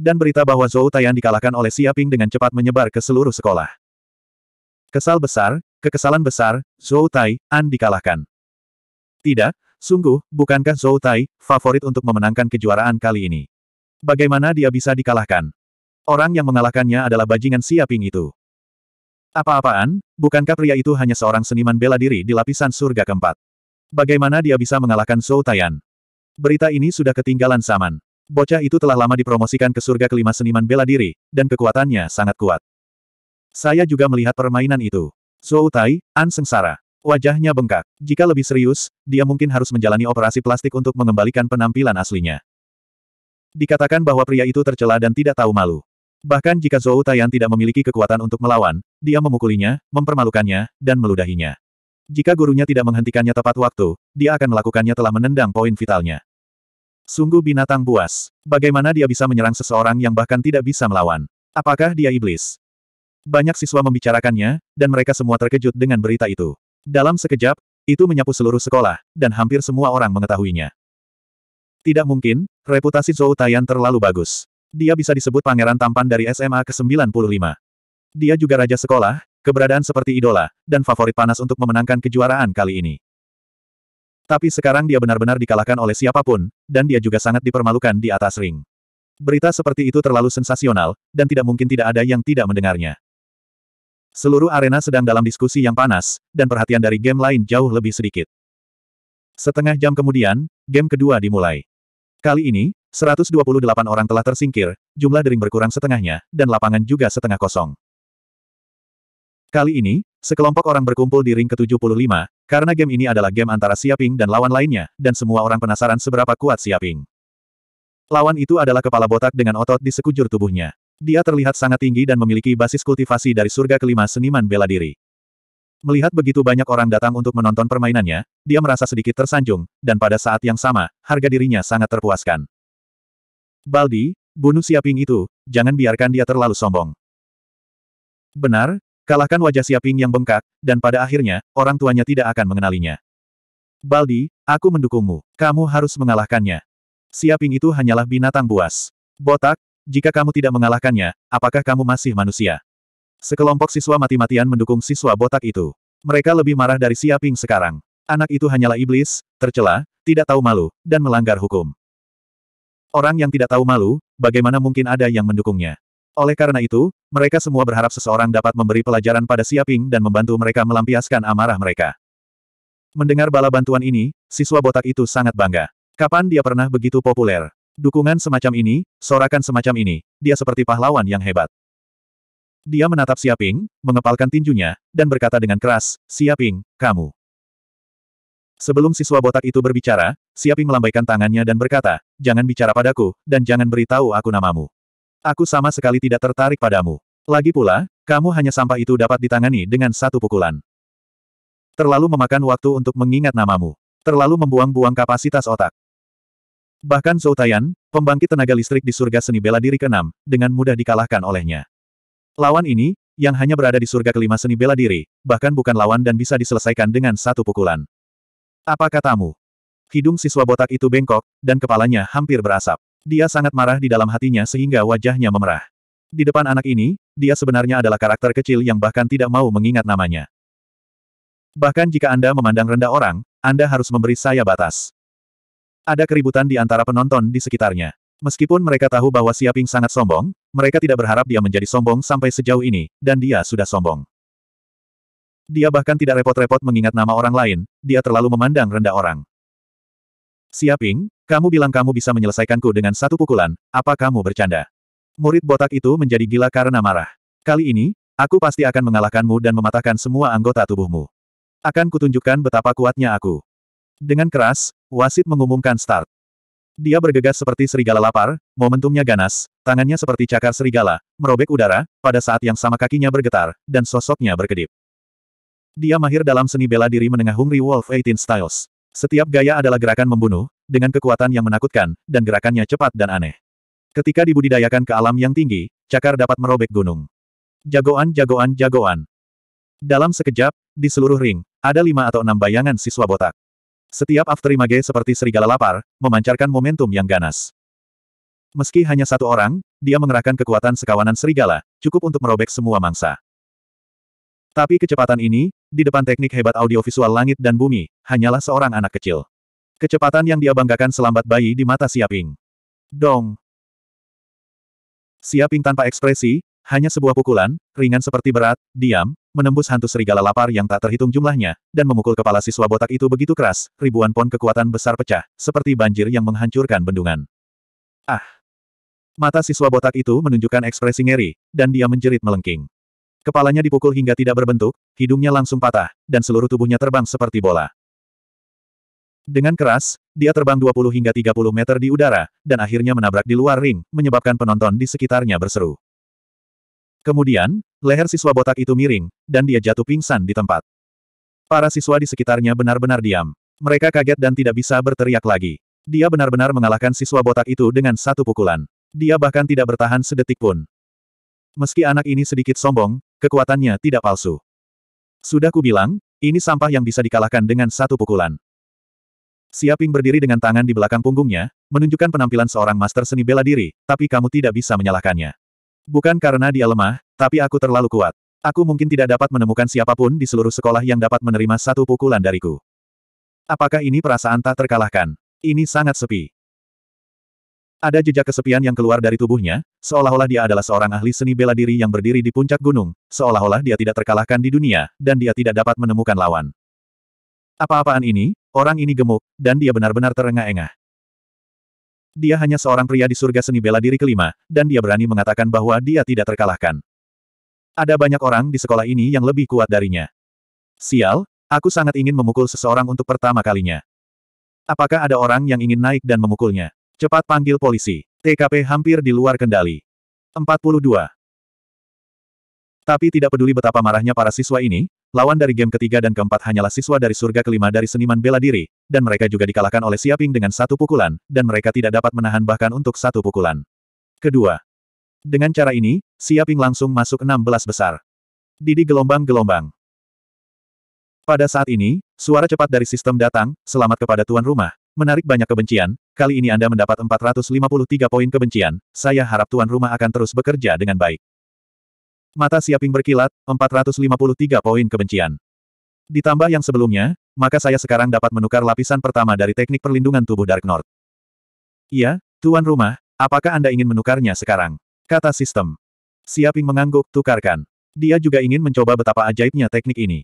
dan berita bahwa Zhou Taiyan dikalahkan oleh Siaping dengan cepat menyebar ke seluruh sekolah. Kesal besar, kekesalan besar, Zhou Tai, An dikalahkan. Tidak, sungguh, bukankah Zhou Tai, favorit untuk memenangkan kejuaraan kali ini? Bagaimana dia bisa dikalahkan? Orang yang mengalahkannya adalah bajingan Siaping itu. Apa-apaan, bukankah pria itu hanya seorang seniman bela diri di lapisan surga keempat? Bagaimana dia bisa mengalahkan Zhou Taiyan? Berita ini sudah ketinggalan zaman. Bocah itu telah lama dipromosikan ke surga kelima seniman bela diri, dan kekuatannya sangat kuat. Saya juga melihat permainan itu. Zhou Tai, An Sengsara. Wajahnya bengkak. Jika lebih serius, dia mungkin harus menjalani operasi plastik untuk mengembalikan penampilan aslinya. Dikatakan bahwa pria itu tercela dan tidak tahu malu. Bahkan jika Zhou Taiyan tidak memiliki kekuatan untuk melawan, dia memukulinya, mempermalukannya, dan meludahinya. Jika gurunya tidak menghentikannya tepat waktu, dia akan melakukannya telah menendang poin vitalnya. Sungguh binatang buas. Bagaimana dia bisa menyerang seseorang yang bahkan tidak bisa melawan? Apakah dia iblis? Banyak siswa membicarakannya, dan mereka semua terkejut dengan berita itu. Dalam sekejap, itu menyapu seluruh sekolah, dan hampir semua orang mengetahuinya. Tidak mungkin, reputasi Zhou Taiyan terlalu bagus. Dia bisa disebut pangeran tampan dari SMA ke-95. Dia juga raja sekolah, keberadaan seperti idola, dan favorit panas untuk memenangkan kejuaraan kali ini. Tapi sekarang dia benar-benar dikalahkan oleh siapapun, dan dia juga sangat dipermalukan di atas ring. Berita seperti itu terlalu sensasional, dan tidak mungkin tidak ada yang tidak mendengarnya. Seluruh arena sedang dalam diskusi yang panas, dan perhatian dari game lain jauh lebih sedikit. Setengah jam kemudian, game kedua dimulai. Kali ini, 128 orang telah tersingkir, jumlah dering berkurang setengahnya, dan lapangan juga setengah kosong. Kali ini, sekelompok orang berkumpul di ring ke-75, karena game ini adalah game antara Siaping dan lawan lainnya, dan semua orang penasaran seberapa kuat Siaping. Lawan itu adalah kepala botak dengan otot di sekujur tubuhnya. Dia terlihat sangat tinggi dan memiliki basis kultivasi dari surga kelima seniman bela diri. Melihat begitu banyak orang datang untuk menonton permainannya, dia merasa sedikit tersanjung, dan pada saat yang sama, harga dirinya sangat terpuaskan. Baldi, bunuh Siaping itu, jangan biarkan dia terlalu sombong. Benar, Kalahkan wajah Siaping yang bengkak, dan pada akhirnya, orang tuanya tidak akan mengenalinya. Baldi, aku mendukungmu. Kamu harus mengalahkannya. Siaping itu hanyalah binatang buas. Botak, jika kamu tidak mengalahkannya, apakah kamu masih manusia? Sekelompok siswa mati-matian mendukung siswa botak itu. Mereka lebih marah dari Siaping sekarang. Anak itu hanyalah iblis, tercela, tidak tahu malu, dan melanggar hukum. Orang yang tidak tahu malu, bagaimana mungkin ada yang mendukungnya? Oleh karena itu, mereka semua berharap seseorang dapat memberi pelajaran pada Siaping dan membantu mereka melampiaskan amarah mereka. Mendengar bala bantuan ini, siswa botak itu sangat bangga. Kapan dia pernah begitu populer? Dukungan semacam ini, sorakan semacam ini, dia seperti pahlawan yang hebat. Dia menatap Siaping, mengepalkan tinjunya, dan berkata dengan keras, Siaping, kamu. Sebelum siswa botak itu berbicara, Siaping melambaikan tangannya dan berkata, jangan bicara padaku, dan jangan beritahu aku namamu. Aku sama sekali tidak tertarik padamu. Lagi pula, kamu hanya sampah itu dapat ditangani dengan satu pukulan. Terlalu memakan waktu untuk mengingat namamu. Terlalu membuang-buang kapasitas otak. Bahkan Zhou Tayan, pembangkit tenaga listrik di surga seni bela diri keenam, dengan mudah dikalahkan olehnya. Lawan ini, yang hanya berada di surga kelima seni bela diri, bahkan bukan lawan dan bisa diselesaikan dengan satu pukulan. Apa katamu? Hidung siswa botak itu bengkok, dan kepalanya hampir berasap. Dia sangat marah di dalam hatinya sehingga wajahnya memerah. Di depan anak ini, dia sebenarnya adalah karakter kecil yang bahkan tidak mau mengingat namanya. Bahkan jika Anda memandang rendah orang, Anda harus memberi saya batas. Ada keributan di antara penonton di sekitarnya. Meskipun mereka tahu bahwa Siaping sangat sombong, mereka tidak berharap dia menjadi sombong sampai sejauh ini, dan dia sudah sombong. Dia bahkan tidak repot-repot mengingat nama orang lain, dia terlalu memandang rendah orang. Siaping, kamu bilang kamu bisa menyelesaikanku dengan satu pukulan, apa kamu bercanda? Murid botak itu menjadi gila karena marah. Kali ini, aku pasti akan mengalahkanmu dan mematahkan semua anggota tubuhmu. Akan kutunjukkan betapa kuatnya aku. Dengan keras, wasit mengumumkan start. Dia bergegas seperti serigala lapar, momentumnya ganas, tangannya seperti cakar serigala, merobek udara, pada saat yang sama kakinya bergetar, dan sosoknya berkedip. Dia mahir dalam seni bela diri menengah Hungry Wolf 18 Styles. Setiap gaya adalah gerakan membunuh, dengan kekuatan yang menakutkan, dan gerakannya cepat dan aneh. Ketika dibudidayakan ke alam yang tinggi, cakar dapat merobek gunung. Jagoan, jagoan, jagoan. Dalam sekejap, di seluruh ring, ada lima atau enam bayangan siswa botak. Setiap afterimage seperti serigala lapar, memancarkan momentum yang ganas. Meski hanya satu orang, dia mengerahkan kekuatan sekawanan serigala, cukup untuk merobek semua mangsa. Tapi kecepatan ini, di depan teknik hebat audiovisual langit dan bumi, hanyalah seorang anak kecil. Kecepatan yang dia banggakan selambat bayi di mata Siaping. Dong! Siaping tanpa ekspresi, hanya sebuah pukulan, ringan seperti berat, diam, menembus hantu serigala lapar yang tak terhitung jumlahnya, dan memukul kepala siswa botak itu begitu keras, ribuan pon kekuatan besar pecah, seperti banjir yang menghancurkan bendungan. Ah! Mata siswa botak itu menunjukkan ekspresi ngeri, dan dia menjerit melengking. Kepalanya dipukul hingga tidak berbentuk, hidungnya langsung patah, dan seluruh tubuhnya terbang seperti bola. Dengan keras, dia terbang 20 hingga 30 meter di udara, dan akhirnya menabrak di luar ring, menyebabkan penonton di sekitarnya berseru. Kemudian, leher siswa botak itu miring, dan dia jatuh pingsan di tempat. Para siswa di sekitarnya benar-benar diam. Mereka kaget dan tidak bisa berteriak lagi. Dia benar-benar mengalahkan siswa botak itu dengan satu pukulan. Dia bahkan tidak bertahan sedetik pun. Meski anak ini sedikit sombong, kekuatannya tidak palsu. Sudah kubilang, ini sampah yang bisa dikalahkan dengan satu pukulan. Siaping berdiri dengan tangan di belakang punggungnya, menunjukkan penampilan seorang master seni bela diri, tapi kamu tidak bisa menyalahkannya. Bukan karena dia lemah, tapi aku terlalu kuat. Aku mungkin tidak dapat menemukan siapapun di seluruh sekolah yang dapat menerima satu pukulan dariku. Apakah ini perasaan tak terkalahkan? Ini sangat sepi. Ada jejak kesepian yang keluar dari tubuhnya, seolah-olah dia adalah seorang ahli seni bela diri yang berdiri di puncak gunung, seolah-olah dia tidak terkalahkan di dunia, dan dia tidak dapat menemukan lawan. Apa-apaan ini, Orang ini gemuk, dan dia benar-benar terengah-engah. Dia hanya seorang pria di surga seni bela diri kelima, dan dia berani mengatakan bahwa dia tidak terkalahkan. Ada banyak orang di sekolah ini yang lebih kuat darinya. Sial, aku sangat ingin memukul seseorang untuk pertama kalinya. Apakah ada orang yang ingin naik dan memukulnya? Cepat panggil polisi. TKP hampir di luar kendali. 42. Tapi tidak peduli betapa marahnya para siswa ini, Lawan dari game ketiga dan keempat hanyalah siswa dari surga kelima dari seniman bela diri, dan mereka juga dikalahkan oleh Siaping dengan satu pukulan, dan mereka tidak dapat menahan bahkan untuk satu pukulan. Kedua. Dengan cara ini, Siaping langsung masuk 16 besar. Didi gelombang-gelombang. Pada saat ini, suara cepat dari sistem datang, selamat kepada tuan rumah, menarik banyak kebencian, kali ini Anda mendapat 453 poin kebencian, saya harap tuan rumah akan terus bekerja dengan baik. Mata Siaping berkilat, 453 poin kebencian. Ditambah yang sebelumnya, maka saya sekarang dapat menukar lapisan pertama dari teknik perlindungan tubuh Dark North. Iya, Tuan Rumah, apakah Anda ingin menukarnya sekarang? Kata sistem. Siaping mengangguk, tukarkan. Dia juga ingin mencoba betapa ajaibnya teknik ini.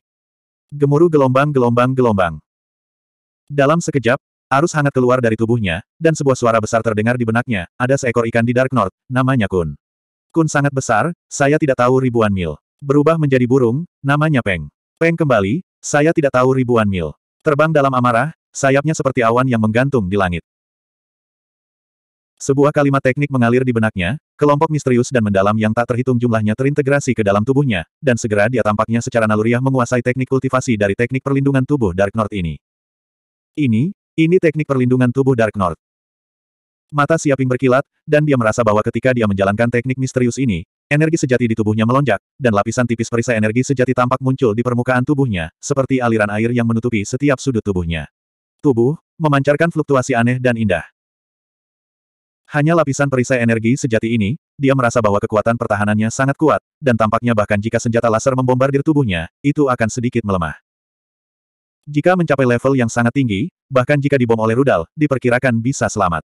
Gemuruh gelombang-gelombang-gelombang. Dalam sekejap, arus hangat keluar dari tubuhnya, dan sebuah suara besar terdengar di benaknya, ada seekor ikan di Dark North, namanya Kun. Kun sangat besar, saya tidak tahu ribuan mil. Berubah menjadi burung, namanya Peng. Peng kembali, saya tidak tahu ribuan mil. Terbang dalam amarah, sayapnya seperti awan yang menggantung di langit. Sebuah kalimat teknik mengalir di benaknya, kelompok misterius dan mendalam yang tak terhitung jumlahnya terintegrasi ke dalam tubuhnya, dan segera dia tampaknya secara naluriah menguasai teknik kultivasi dari teknik perlindungan tubuh Dark North ini. Ini, ini teknik perlindungan tubuh Dark North. Mata Siaping berkilat, dan dia merasa bahwa ketika dia menjalankan teknik misterius ini, energi sejati di tubuhnya melonjak, dan lapisan tipis perisai energi sejati tampak muncul di permukaan tubuhnya, seperti aliran air yang menutupi setiap sudut tubuhnya. Tubuh, memancarkan fluktuasi aneh dan indah. Hanya lapisan perisai energi sejati ini, dia merasa bahwa kekuatan pertahanannya sangat kuat, dan tampaknya bahkan jika senjata laser membombardir tubuhnya, itu akan sedikit melemah. Jika mencapai level yang sangat tinggi, bahkan jika dibom oleh rudal, diperkirakan bisa selamat.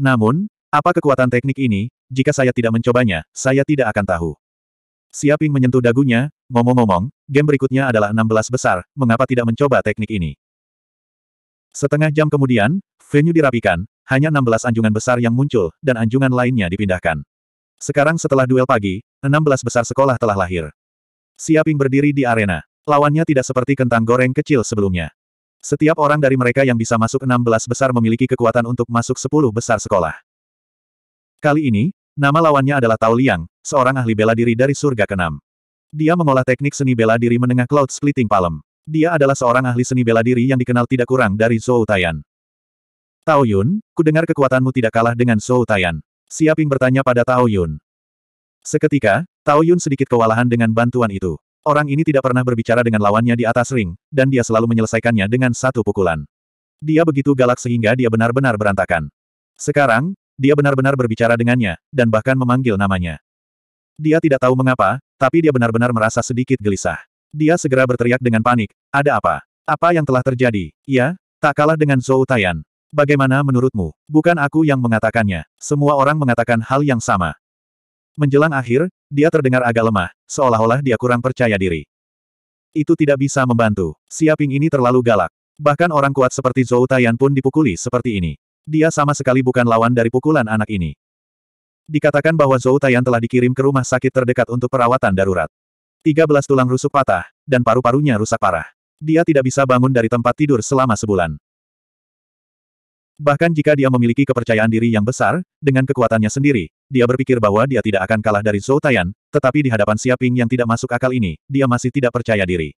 Namun, apa kekuatan teknik ini, jika saya tidak mencobanya, saya tidak akan tahu. Siaping menyentuh dagunya, ngomong-ngomong, game berikutnya adalah 16 besar, mengapa tidak mencoba teknik ini? Setengah jam kemudian, venue dirapikan, hanya 16 anjungan besar yang muncul, dan anjungan lainnya dipindahkan. Sekarang setelah duel pagi, 16 besar sekolah telah lahir. Siaping berdiri di arena. Lawannya tidak seperti kentang goreng kecil sebelumnya. Setiap orang dari mereka yang bisa masuk 16 besar memiliki kekuatan untuk masuk 10 besar sekolah. Kali ini, nama lawannya adalah Tao Liang, seorang ahli bela diri dari surga ke Dia mengolah teknik seni bela diri menengah Cloud Splitting Palm. Dia adalah seorang ahli seni bela diri yang dikenal tidak kurang dari Zhou Taiyan. Tao Yun, kudengar kekuatanmu tidak kalah dengan Zhou Taiyan. Siaping bertanya pada Tao Yun. Seketika, Tao Yun sedikit kewalahan dengan bantuan itu. Orang ini tidak pernah berbicara dengan lawannya di atas ring, dan dia selalu menyelesaikannya dengan satu pukulan. Dia begitu galak sehingga dia benar-benar berantakan. Sekarang, dia benar-benar berbicara dengannya, dan bahkan memanggil namanya. Dia tidak tahu mengapa, tapi dia benar-benar merasa sedikit gelisah. Dia segera berteriak dengan panik, ada apa? Apa yang telah terjadi? Ya, tak kalah dengan Zhou Tian. Bagaimana menurutmu? Bukan aku yang mengatakannya. Semua orang mengatakan hal yang sama. Menjelang akhir, dia terdengar agak lemah, seolah-olah dia kurang percaya diri. Itu tidak bisa membantu. Siaping ini terlalu galak. Bahkan orang kuat seperti Zhou Taiyan pun dipukuli seperti ini. Dia sama sekali bukan lawan dari pukulan anak ini. Dikatakan bahwa Zhou Taiyan telah dikirim ke rumah sakit terdekat untuk perawatan darurat. 13 tulang rusuk patah, dan paru-parunya rusak parah. Dia tidak bisa bangun dari tempat tidur selama sebulan. Bahkan jika dia memiliki kepercayaan diri yang besar, dengan kekuatannya sendiri, dia berpikir bahwa dia tidak akan kalah dari Zhou Tian, tetapi di hadapan Siaping yang tidak masuk akal ini, dia masih tidak percaya diri.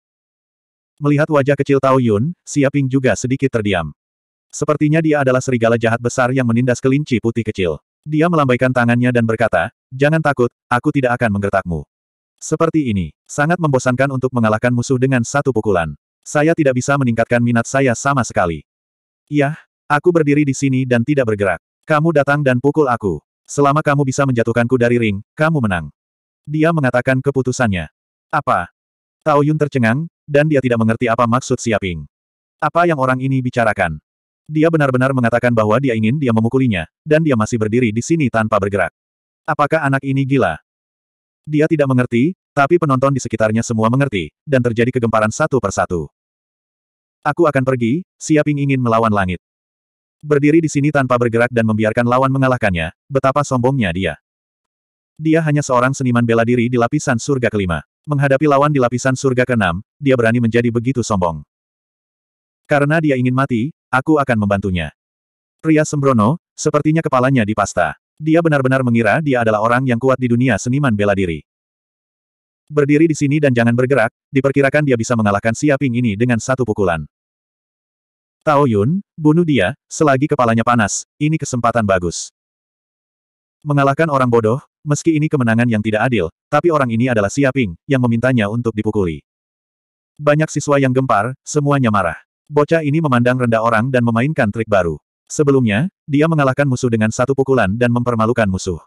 Melihat wajah kecil Tao Yun, Siaping juga sedikit terdiam. Sepertinya dia adalah serigala jahat besar yang menindas kelinci putih kecil. Dia melambaikan tangannya dan berkata, Jangan takut, aku tidak akan menggertakmu. Seperti ini, sangat membosankan untuk mengalahkan musuh dengan satu pukulan. Saya tidak bisa meningkatkan minat saya sama sekali. Yah, Aku berdiri di sini dan tidak bergerak. Kamu datang dan pukul aku. Selama kamu bisa menjatuhkanku dari ring, kamu menang. Dia mengatakan keputusannya. Apa? Tao Yun tercengang, dan dia tidak mengerti apa maksud Siaping. Apa yang orang ini bicarakan? Dia benar-benar mengatakan bahwa dia ingin dia memukulinya, dan dia masih berdiri di sini tanpa bergerak. Apakah anak ini gila? Dia tidak mengerti, tapi penonton di sekitarnya semua mengerti, dan terjadi kegemparan satu persatu. Aku akan pergi, Siaping ingin melawan langit. Berdiri di sini tanpa bergerak dan membiarkan lawan mengalahkannya, betapa sombongnya dia. Dia hanya seorang seniman bela diri di lapisan surga kelima. Menghadapi lawan di lapisan surga keenam, dia berani menjadi begitu sombong. Karena dia ingin mati, aku akan membantunya. Pria sembrono, sepertinya kepalanya di pasta. Dia benar-benar mengira dia adalah orang yang kuat di dunia seniman bela diri. Berdiri di sini dan jangan bergerak, diperkirakan dia bisa mengalahkan Siaping ini dengan satu pukulan. Tao Yun, bunuh dia, selagi kepalanya panas, ini kesempatan bagus. Mengalahkan orang bodoh, meski ini kemenangan yang tidak adil, tapi orang ini adalah Siaping, yang memintanya untuk dipukuli. Banyak siswa yang gempar, semuanya marah. Bocah ini memandang rendah orang dan memainkan trik baru. Sebelumnya, dia mengalahkan musuh dengan satu pukulan dan mempermalukan musuh.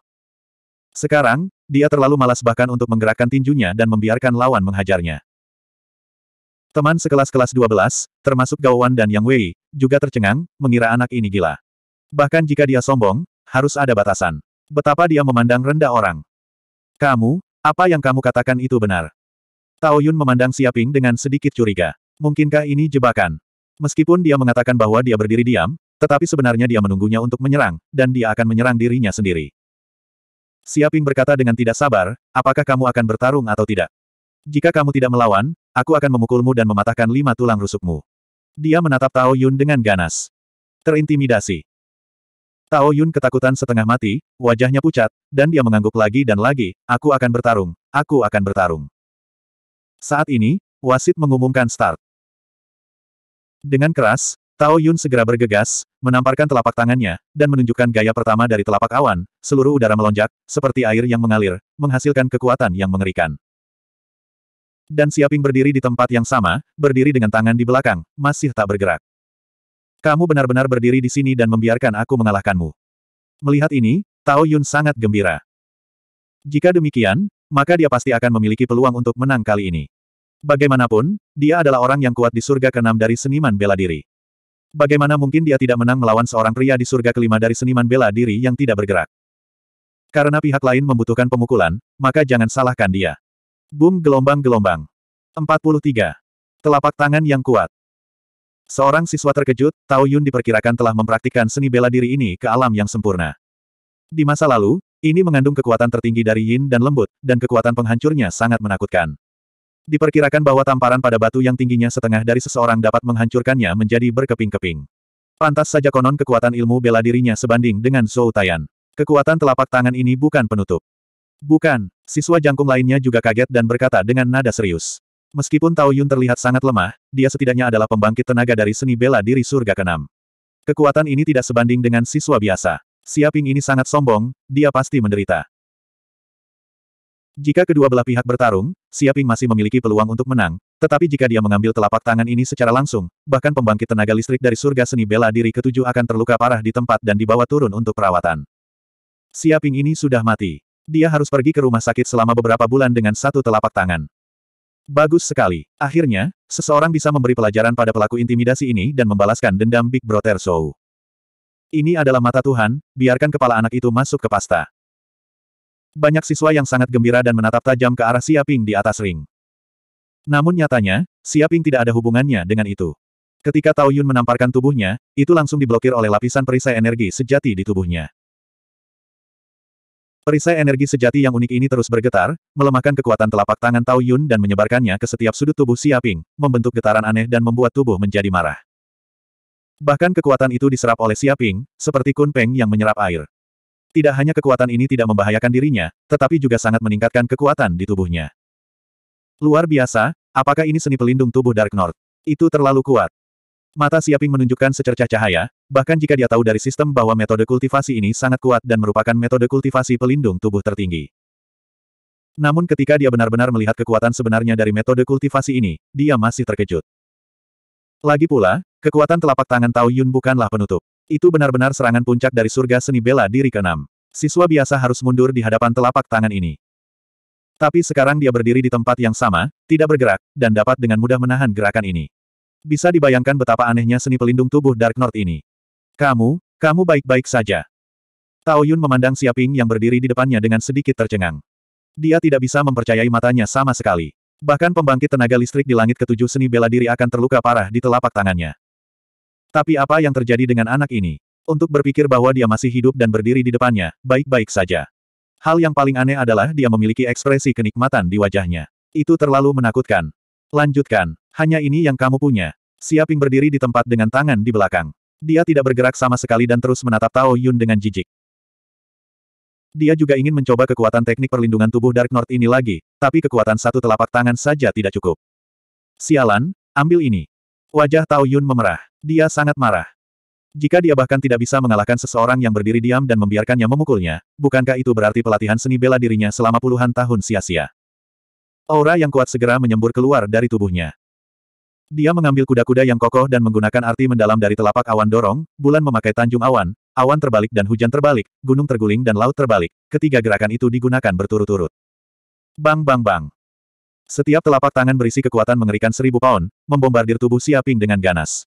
Sekarang, dia terlalu malas bahkan untuk menggerakkan tinjunya dan membiarkan lawan menghajarnya. Teman sekelas kelas 12, termasuk Wan dan Yang Wei, juga tercengang, mengira anak ini gila. Bahkan jika dia sombong, harus ada batasan. Betapa dia memandang rendah orang. Kamu, apa yang kamu katakan itu benar? Tao Yun memandang Siaping dengan sedikit curiga. Mungkinkah ini jebakan? Meskipun dia mengatakan bahwa dia berdiri diam, tetapi sebenarnya dia menunggunya untuk menyerang, dan dia akan menyerang dirinya sendiri. Siaping berkata dengan tidak sabar, apakah kamu akan bertarung atau tidak? Jika kamu tidak melawan, aku akan memukulmu dan mematahkan lima tulang rusukmu. Dia menatap Tao Yun dengan ganas. Terintimidasi. Tao Yun ketakutan setengah mati, wajahnya pucat, dan dia mengangguk lagi dan lagi, aku akan bertarung, aku akan bertarung. Saat ini, wasit mengumumkan start. Dengan keras, Tao Yun segera bergegas, menamparkan telapak tangannya, dan menunjukkan gaya pertama dari telapak awan, seluruh udara melonjak, seperti air yang mengalir, menghasilkan kekuatan yang mengerikan. Dan Siaping berdiri di tempat yang sama, berdiri dengan tangan di belakang, masih tak bergerak. Kamu benar-benar berdiri di sini dan membiarkan aku mengalahkanmu. Melihat ini, Tao Yun sangat gembira. Jika demikian, maka dia pasti akan memiliki peluang untuk menang kali ini. Bagaimanapun, dia adalah orang yang kuat di surga keenam dari seniman bela diri. Bagaimana mungkin dia tidak menang melawan seorang pria di surga kelima dari seniman bela diri yang tidak bergerak? Karena pihak lain membutuhkan pemukulan, maka jangan salahkan dia. Boom gelombang-gelombang. 43. Telapak tangan yang kuat. Seorang siswa terkejut, Tao Yun diperkirakan telah mempraktikkan seni bela diri ini ke alam yang sempurna. Di masa lalu, ini mengandung kekuatan tertinggi dari yin dan lembut, dan kekuatan penghancurnya sangat menakutkan. Diperkirakan bahwa tamparan pada batu yang tingginya setengah dari seseorang dapat menghancurkannya menjadi berkeping-keping. Pantas saja konon kekuatan ilmu bela dirinya sebanding dengan Zhou Tian. Kekuatan telapak tangan ini bukan penutup. Bukan, siswa jangkung lainnya juga kaget dan berkata dengan nada serius. Meskipun Tao Yun terlihat sangat lemah, dia setidaknya adalah pembangkit tenaga dari seni bela diri surga keenam. Kekuatan ini tidak sebanding dengan siswa biasa. Siaping ini sangat sombong, dia pasti menderita. Jika kedua belah pihak bertarung, Siaping masih memiliki peluang untuk menang, tetapi jika dia mengambil telapak tangan ini secara langsung, bahkan pembangkit tenaga listrik dari surga seni bela diri ketujuh akan terluka parah di tempat dan dibawa turun untuk perawatan. Siaping ini sudah mati. Dia harus pergi ke rumah sakit selama beberapa bulan dengan satu telapak tangan. Bagus sekali. Akhirnya, seseorang bisa memberi pelajaran pada pelaku intimidasi ini dan membalaskan dendam Big Brother Show. Ini adalah mata Tuhan, biarkan kepala anak itu masuk ke pasta. Banyak siswa yang sangat gembira dan menatap tajam ke arah Siaping di atas ring. Namun nyatanya, Siaping tidak ada hubungannya dengan itu. Ketika Tao Yun menamparkan tubuhnya, itu langsung diblokir oleh lapisan perisai energi sejati di tubuhnya. Perisai energi sejati yang unik ini terus bergetar, melemahkan kekuatan telapak tangan Tao Yun dan menyebarkannya ke setiap sudut tubuh Siaping, membentuk getaran aneh dan membuat tubuh menjadi marah. Bahkan kekuatan itu diserap oleh Siaping, seperti Kun Peng yang menyerap air. Tidak hanya kekuatan ini tidak membahayakan dirinya, tetapi juga sangat meningkatkan kekuatan di tubuhnya. Luar biasa, apakah ini seni pelindung tubuh Dark North? Itu terlalu kuat. Mata Siaping menunjukkan secercah cahaya, bahkan jika dia tahu dari sistem bahwa metode kultivasi ini sangat kuat dan merupakan metode kultivasi pelindung tubuh tertinggi. Namun ketika dia benar-benar melihat kekuatan sebenarnya dari metode kultivasi ini, dia masih terkejut. Lagi pula, kekuatan telapak tangan Tao Yun bukanlah penutup. Itu benar-benar serangan puncak dari surga seni bela diri keenam. Siswa biasa harus mundur di hadapan telapak tangan ini. Tapi sekarang dia berdiri di tempat yang sama, tidak bergerak, dan dapat dengan mudah menahan gerakan ini. Bisa dibayangkan betapa anehnya seni pelindung tubuh Dark North ini. Kamu, kamu baik-baik saja. Tao Yun memandang Siaping yang berdiri di depannya dengan sedikit tercengang. Dia tidak bisa mempercayai matanya sama sekali. Bahkan pembangkit tenaga listrik di langit ketujuh seni bela diri akan terluka parah di telapak tangannya. Tapi apa yang terjadi dengan anak ini? Untuk berpikir bahwa dia masih hidup dan berdiri di depannya, baik-baik saja. Hal yang paling aneh adalah dia memiliki ekspresi kenikmatan di wajahnya. Itu terlalu menakutkan. Lanjutkan. Hanya ini yang kamu punya. Siaping berdiri di tempat dengan tangan di belakang. Dia tidak bergerak sama sekali dan terus menatap Tao Yun dengan jijik. Dia juga ingin mencoba kekuatan teknik perlindungan tubuh Dark North ini lagi, tapi kekuatan satu telapak tangan saja tidak cukup. Sialan, ambil ini. Wajah Tao Yun memerah. Dia sangat marah. Jika dia bahkan tidak bisa mengalahkan seseorang yang berdiri diam dan membiarkannya memukulnya, bukankah itu berarti pelatihan seni bela dirinya selama puluhan tahun sia-sia? Aura yang kuat segera menyembur keluar dari tubuhnya. Dia mengambil kuda-kuda yang kokoh dan menggunakan arti mendalam dari telapak awan dorong, bulan memakai tanjung awan, awan terbalik dan hujan terbalik, gunung terguling dan laut terbalik. Ketiga gerakan itu digunakan berturut-turut. Bang bang bang. Setiap telapak tangan berisi kekuatan mengerikan seribu pound, membombardir tubuh Siaping dengan ganas.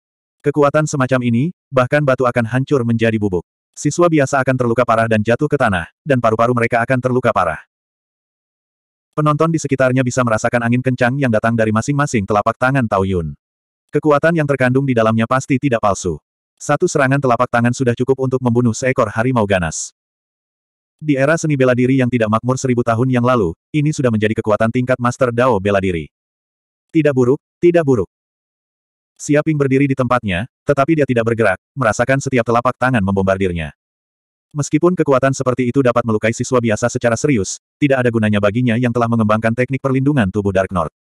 Kekuatan semacam ini, bahkan batu akan hancur menjadi bubuk. Siswa biasa akan terluka parah dan jatuh ke tanah, dan paru-paru mereka akan terluka parah. Penonton di sekitarnya bisa merasakan angin kencang yang datang dari masing-masing telapak tangan Tao Kekuatan yang terkandung di dalamnya pasti tidak palsu. Satu serangan telapak tangan sudah cukup untuk membunuh seekor harimau ganas. Di era seni bela diri yang tidak makmur seribu tahun yang lalu, ini sudah menjadi kekuatan tingkat Master Dao bela diri. Tidak buruk, tidak buruk. Siaping berdiri di tempatnya, tetapi dia tidak bergerak, merasakan setiap telapak tangan membombardirnya. Meskipun kekuatan seperti itu dapat melukai siswa biasa secara serius, tidak ada gunanya baginya yang telah mengembangkan teknik perlindungan tubuh Dark North.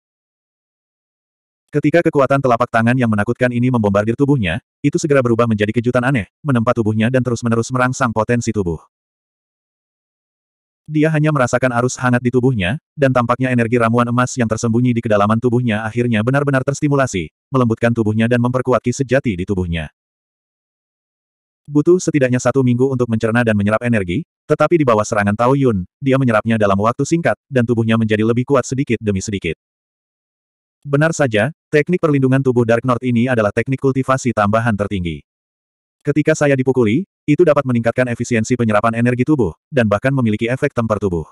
Ketika kekuatan telapak tangan yang menakutkan ini membombardir tubuhnya, itu segera berubah menjadi kejutan aneh, menempa tubuhnya dan terus-menerus merangsang potensi tubuh. Dia hanya merasakan arus hangat di tubuhnya, dan tampaknya energi ramuan emas yang tersembunyi di kedalaman tubuhnya akhirnya benar-benar terstimulasi, melembutkan tubuhnya dan memperkuat ki sejati di tubuhnya. Butuh setidaknya satu minggu untuk mencerna dan menyerap energi, tetapi di bawah serangan Tao Yun, dia menyerapnya dalam waktu singkat, dan tubuhnya menjadi lebih kuat sedikit demi sedikit. Benar saja, teknik perlindungan tubuh Dark North ini adalah teknik kultivasi tambahan tertinggi. Ketika saya dipukuli, itu dapat meningkatkan efisiensi penyerapan energi tubuh, dan bahkan memiliki efek temper tubuh.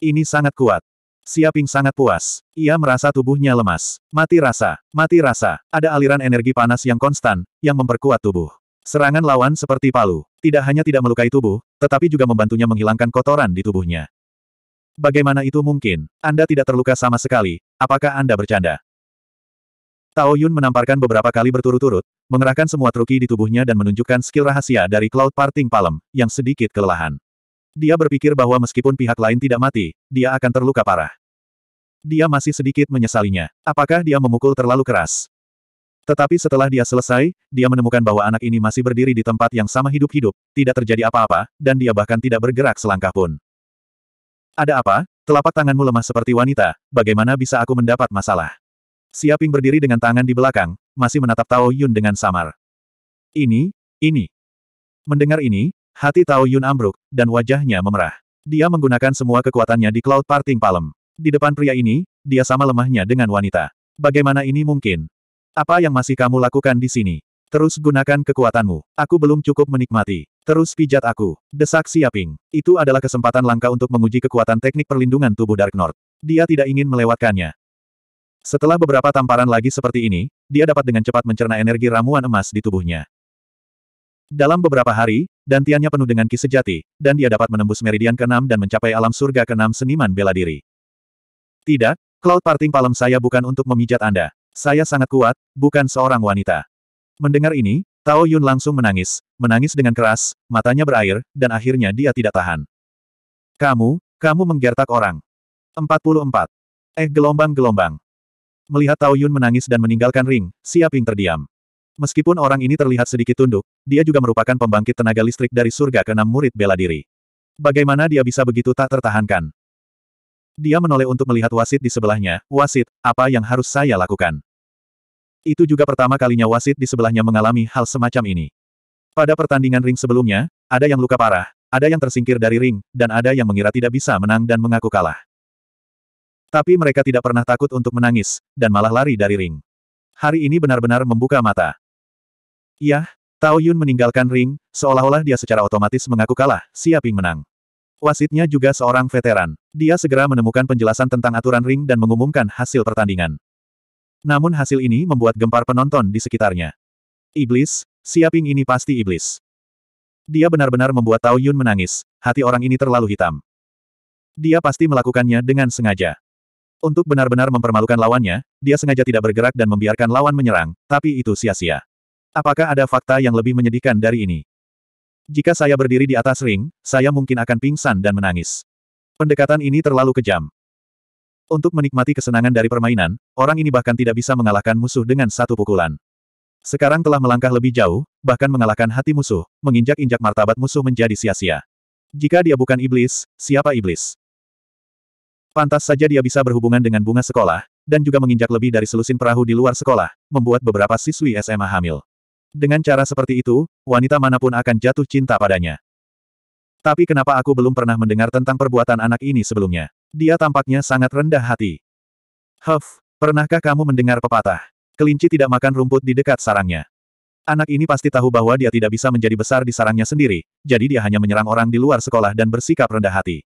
Ini sangat kuat. Siaping sangat puas. Ia merasa tubuhnya lemas. Mati rasa, mati rasa. Ada aliran energi panas yang konstan, yang memperkuat tubuh. Serangan lawan seperti palu, tidak hanya tidak melukai tubuh, tetapi juga membantunya menghilangkan kotoran di tubuhnya. Bagaimana itu mungkin? Anda tidak terluka sama sekali, apakah Anda bercanda? Tao Yun menamparkan beberapa kali berturut-turut, mengerahkan semua truki di tubuhnya dan menunjukkan skill rahasia dari Cloud Parting Palm, yang sedikit kelelahan. Dia berpikir bahwa meskipun pihak lain tidak mati, dia akan terluka parah. Dia masih sedikit menyesalinya. Apakah dia memukul terlalu keras? Tetapi setelah dia selesai, dia menemukan bahwa anak ini masih berdiri di tempat yang sama hidup-hidup, tidak terjadi apa-apa, dan dia bahkan tidak bergerak selangkah pun. Ada apa? Telapak tanganmu lemah seperti wanita, bagaimana bisa aku mendapat masalah? Siaping berdiri dengan tangan di belakang, masih menatap Tao Yun dengan samar. Ini, ini. Mendengar ini, hati Tao Yun ambruk, dan wajahnya memerah. Dia menggunakan semua kekuatannya di Cloud Parting Palem. Di depan pria ini, dia sama lemahnya dengan wanita. Bagaimana ini mungkin? Apa yang masih kamu lakukan di sini? Terus gunakan kekuatanmu. Aku belum cukup menikmati. Terus pijat aku. Desak Siaping. Itu adalah kesempatan langka untuk menguji kekuatan teknik perlindungan tubuh Dark North. Dia tidak ingin melewatkannya. Setelah beberapa tamparan lagi seperti ini, dia dapat dengan cepat mencerna energi ramuan emas di tubuhnya. Dalam beberapa hari, dantiannya penuh dengan ki sejati, dan dia dapat menembus meridian ke-6 dan mencapai alam surga ke-6 seniman bela diri. Tidak, Cloud Parting Palem saya bukan untuk memijat Anda. Saya sangat kuat, bukan seorang wanita. Mendengar ini, Tao Yun langsung menangis, menangis dengan keras, matanya berair, dan akhirnya dia tidak tahan. Kamu, kamu menggertak orang. 44. Eh gelombang-gelombang. Melihat Tao Yun menangis dan meninggalkan ring, Siaping terdiam. Meskipun orang ini terlihat sedikit tunduk, dia juga merupakan pembangkit tenaga listrik dari surga keenam murid bela diri. Bagaimana dia bisa begitu tak tertahankan? Dia menoleh untuk melihat wasit di sebelahnya, wasit, apa yang harus saya lakukan? Itu juga pertama kalinya wasit di sebelahnya mengalami hal semacam ini. Pada pertandingan ring sebelumnya, ada yang luka parah, ada yang tersingkir dari ring, dan ada yang mengira tidak bisa menang dan mengaku kalah. Tapi mereka tidak pernah takut untuk menangis, dan malah lari dari ring. Hari ini benar-benar membuka mata. Yah, Tao Yun meninggalkan ring, seolah-olah dia secara otomatis mengaku kalah, siaping menang. Wasitnya juga seorang veteran. Dia segera menemukan penjelasan tentang aturan ring dan mengumumkan hasil pertandingan. Namun hasil ini membuat gempar penonton di sekitarnya. Iblis, siaping ini pasti iblis. Dia benar-benar membuat Tao Yun menangis, hati orang ini terlalu hitam. Dia pasti melakukannya dengan sengaja. Untuk benar-benar mempermalukan lawannya, dia sengaja tidak bergerak dan membiarkan lawan menyerang, tapi itu sia-sia. Apakah ada fakta yang lebih menyedihkan dari ini? Jika saya berdiri di atas ring, saya mungkin akan pingsan dan menangis. Pendekatan ini terlalu kejam. Untuk menikmati kesenangan dari permainan, orang ini bahkan tidak bisa mengalahkan musuh dengan satu pukulan. Sekarang telah melangkah lebih jauh, bahkan mengalahkan hati musuh, menginjak-injak martabat musuh menjadi sia-sia. Jika dia bukan iblis, siapa iblis? Pantas saja dia bisa berhubungan dengan bunga sekolah, dan juga menginjak lebih dari selusin perahu di luar sekolah, membuat beberapa siswi SMA hamil. Dengan cara seperti itu, wanita manapun akan jatuh cinta padanya. Tapi kenapa aku belum pernah mendengar tentang perbuatan anak ini sebelumnya? Dia tampaknya sangat rendah hati. Huff, pernahkah kamu mendengar pepatah? Kelinci tidak makan rumput di dekat sarangnya. Anak ini pasti tahu bahwa dia tidak bisa menjadi besar di sarangnya sendiri, jadi dia hanya menyerang orang di luar sekolah dan bersikap rendah hati.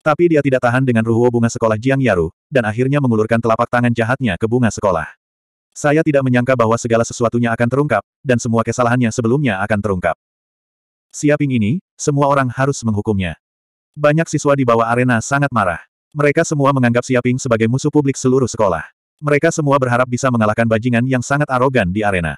Tapi dia tidak tahan dengan ruhuo bunga sekolah Jiang Yaru, dan akhirnya mengulurkan telapak tangan jahatnya ke bunga sekolah. Saya tidak menyangka bahwa segala sesuatunya akan terungkap, dan semua kesalahannya sebelumnya akan terungkap. Siaping ini, semua orang harus menghukumnya. Banyak siswa di bawah arena sangat marah. Mereka semua menganggap Siaping sebagai musuh publik seluruh sekolah. Mereka semua berharap bisa mengalahkan bajingan yang sangat arogan di arena.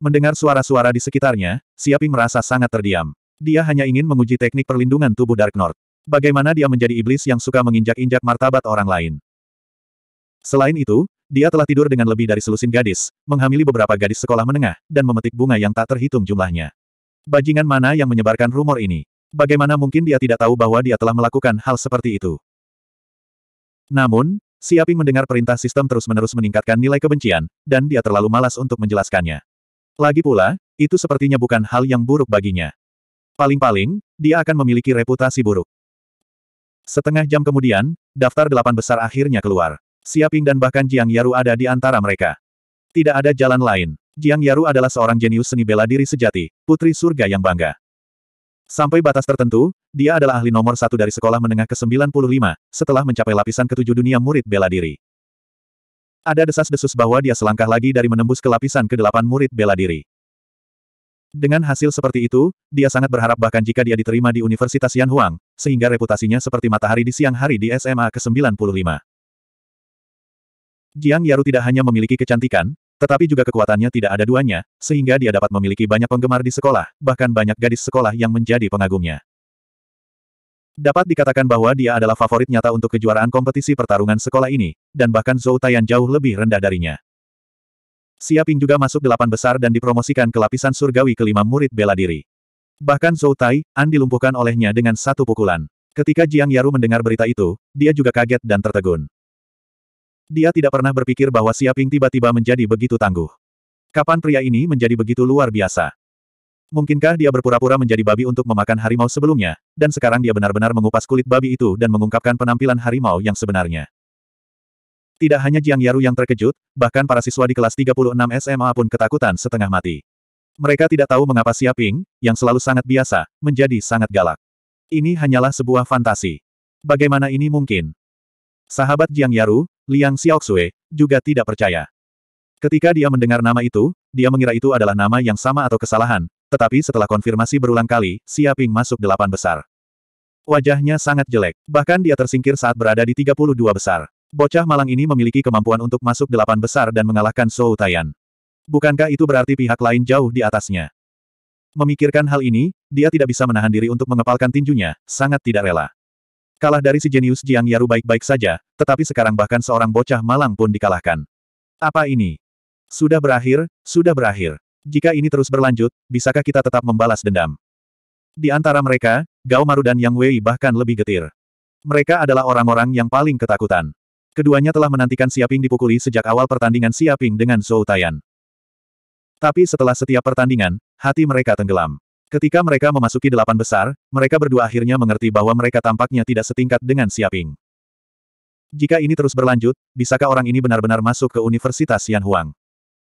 Mendengar suara-suara di sekitarnya, Siaping merasa sangat terdiam. Dia hanya ingin menguji teknik perlindungan tubuh Dark North. Bagaimana dia menjadi iblis yang suka menginjak-injak martabat orang lain. Selain itu, dia telah tidur dengan lebih dari selusin gadis, menghamili beberapa gadis sekolah menengah, dan memetik bunga yang tak terhitung jumlahnya. Bajingan mana yang menyebarkan rumor ini? Bagaimana mungkin dia tidak tahu bahwa dia telah melakukan hal seperti itu? Namun, Siaping mendengar perintah sistem terus-menerus meningkatkan nilai kebencian, dan dia terlalu malas untuk menjelaskannya. Lagi pula, itu sepertinya bukan hal yang buruk baginya. Paling-paling, dia akan memiliki reputasi buruk. Setengah jam kemudian, daftar delapan besar akhirnya keluar. Siaping dan bahkan Jiang Yaru ada di antara mereka. Tidak ada jalan lain. Jiang Yaru adalah seorang jenius seni bela diri sejati, putri surga yang bangga. Sampai batas tertentu, dia adalah ahli nomor satu dari sekolah menengah ke-95, setelah mencapai lapisan ketujuh dunia murid bela diri. Ada desas-desus bahwa dia selangkah lagi dari menembus ke lapisan ke-8 murid bela diri. Dengan hasil seperti itu, dia sangat berharap bahkan jika dia diterima di Universitas Yanhuang, sehingga reputasinya seperti matahari di siang hari di SMA ke-95. Jiang Yaru tidak hanya memiliki kecantikan, tetapi juga kekuatannya tidak ada duanya, sehingga dia dapat memiliki banyak penggemar di sekolah, bahkan banyak gadis sekolah yang menjadi pengagumnya. Dapat dikatakan bahwa dia adalah favorit nyata untuk kejuaraan kompetisi pertarungan sekolah ini, dan bahkan Zhou Taiyan jauh lebih rendah darinya. Siaping juga masuk delapan besar dan dipromosikan ke lapisan surgawi kelima murid bela diri. Bahkan Zhou Tai, An dilumpuhkan olehnya dengan satu pukulan. Ketika Jiang Yaru mendengar berita itu, dia juga kaget dan tertegun. Dia tidak pernah berpikir bahwa Siaping tiba-tiba menjadi begitu tangguh. Kapan pria ini menjadi begitu luar biasa? Mungkinkah dia berpura-pura menjadi babi untuk memakan harimau sebelumnya, dan sekarang dia benar-benar mengupas kulit babi itu dan mengungkapkan penampilan harimau yang sebenarnya. Tidak hanya Jiang Yaru yang terkejut, bahkan para siswa di kelas 36 SMA pun ketakutan setengah mati. Mereka tidak tahu mengapa Siaping, yang selalu sangat biasa, menjadi sangat galak. Ini hanyalah sebuah fantasi. Bagaimana ini mungkin? Sahabat Jiang Yaru, Liang Xiaoxue, juga tidak percaya. Ketika dia mendengar nama itu, dia mengira itu adalah nama yang sama atau kesalahan, tetapi setelah konfirmasi berulang kali, Siaping masuk delapan besar. Wajahnya sangat jelek, bahkan dia tersingkir saat berada di 32 besar. Bocah malang ini memiliki kemampuan untuk masuk delapan besar dan mengalahkan Zhou Taiyan. Bukankah itu berarti pihak lain jauh di atasnya? Memikirkan hal ini, dia tidak bisa menahan diri untuk mengepalkan tinjunya, sangat tidak rela. Kalah dari si jenius Jiang Yaru baik-baik saja, tetapi sekarang bahkan seorang bocah malang pun dikalahkan. Apa ini? Sudah berakhir, sudah berakhir. Jika ini terus berlanjut, bisakah kita tetap membalas dendam? Di antara mereka, Gao Maru dan Yang Wei bahkan lebih getir. Mereka adalah orang-orang yang paling ketakutan. Keduanya telah menantikan Siaping dipukuli sejak awal pertandingan Siaping dengan Zhou Tian. Tapi setelah setiap pertandingan, hati mereka tenggelam. Ketika mereka memasuki delapan besar, mereka berdua akhirnya mengerti bahwa mereka tampaknya tidak setingkat dengan Siaping. Jika ini terus berlanjut, bisakah orang ini benar-benar masuk ke Universitas Yan Huang?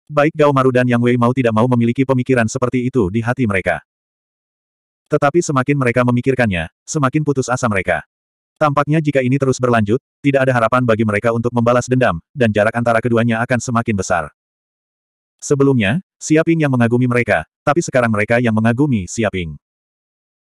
Baik Gao Maru dan Yang Wei mau tidak mau memiliki pemikiran seperti itu di hati mereka. Tetapi semakin mereka memikirkannya, semakin putus asa mereka. Tampaknya jika ini terus berlanjut, tidak ada harapan bagi mereka untuk membalas dendam, dan jarak antara keduanya akan semakin besar. Sebelumnya, Siaping yang mengagumi mereka, tapi sekarang mereka yang mengagumi Siaping.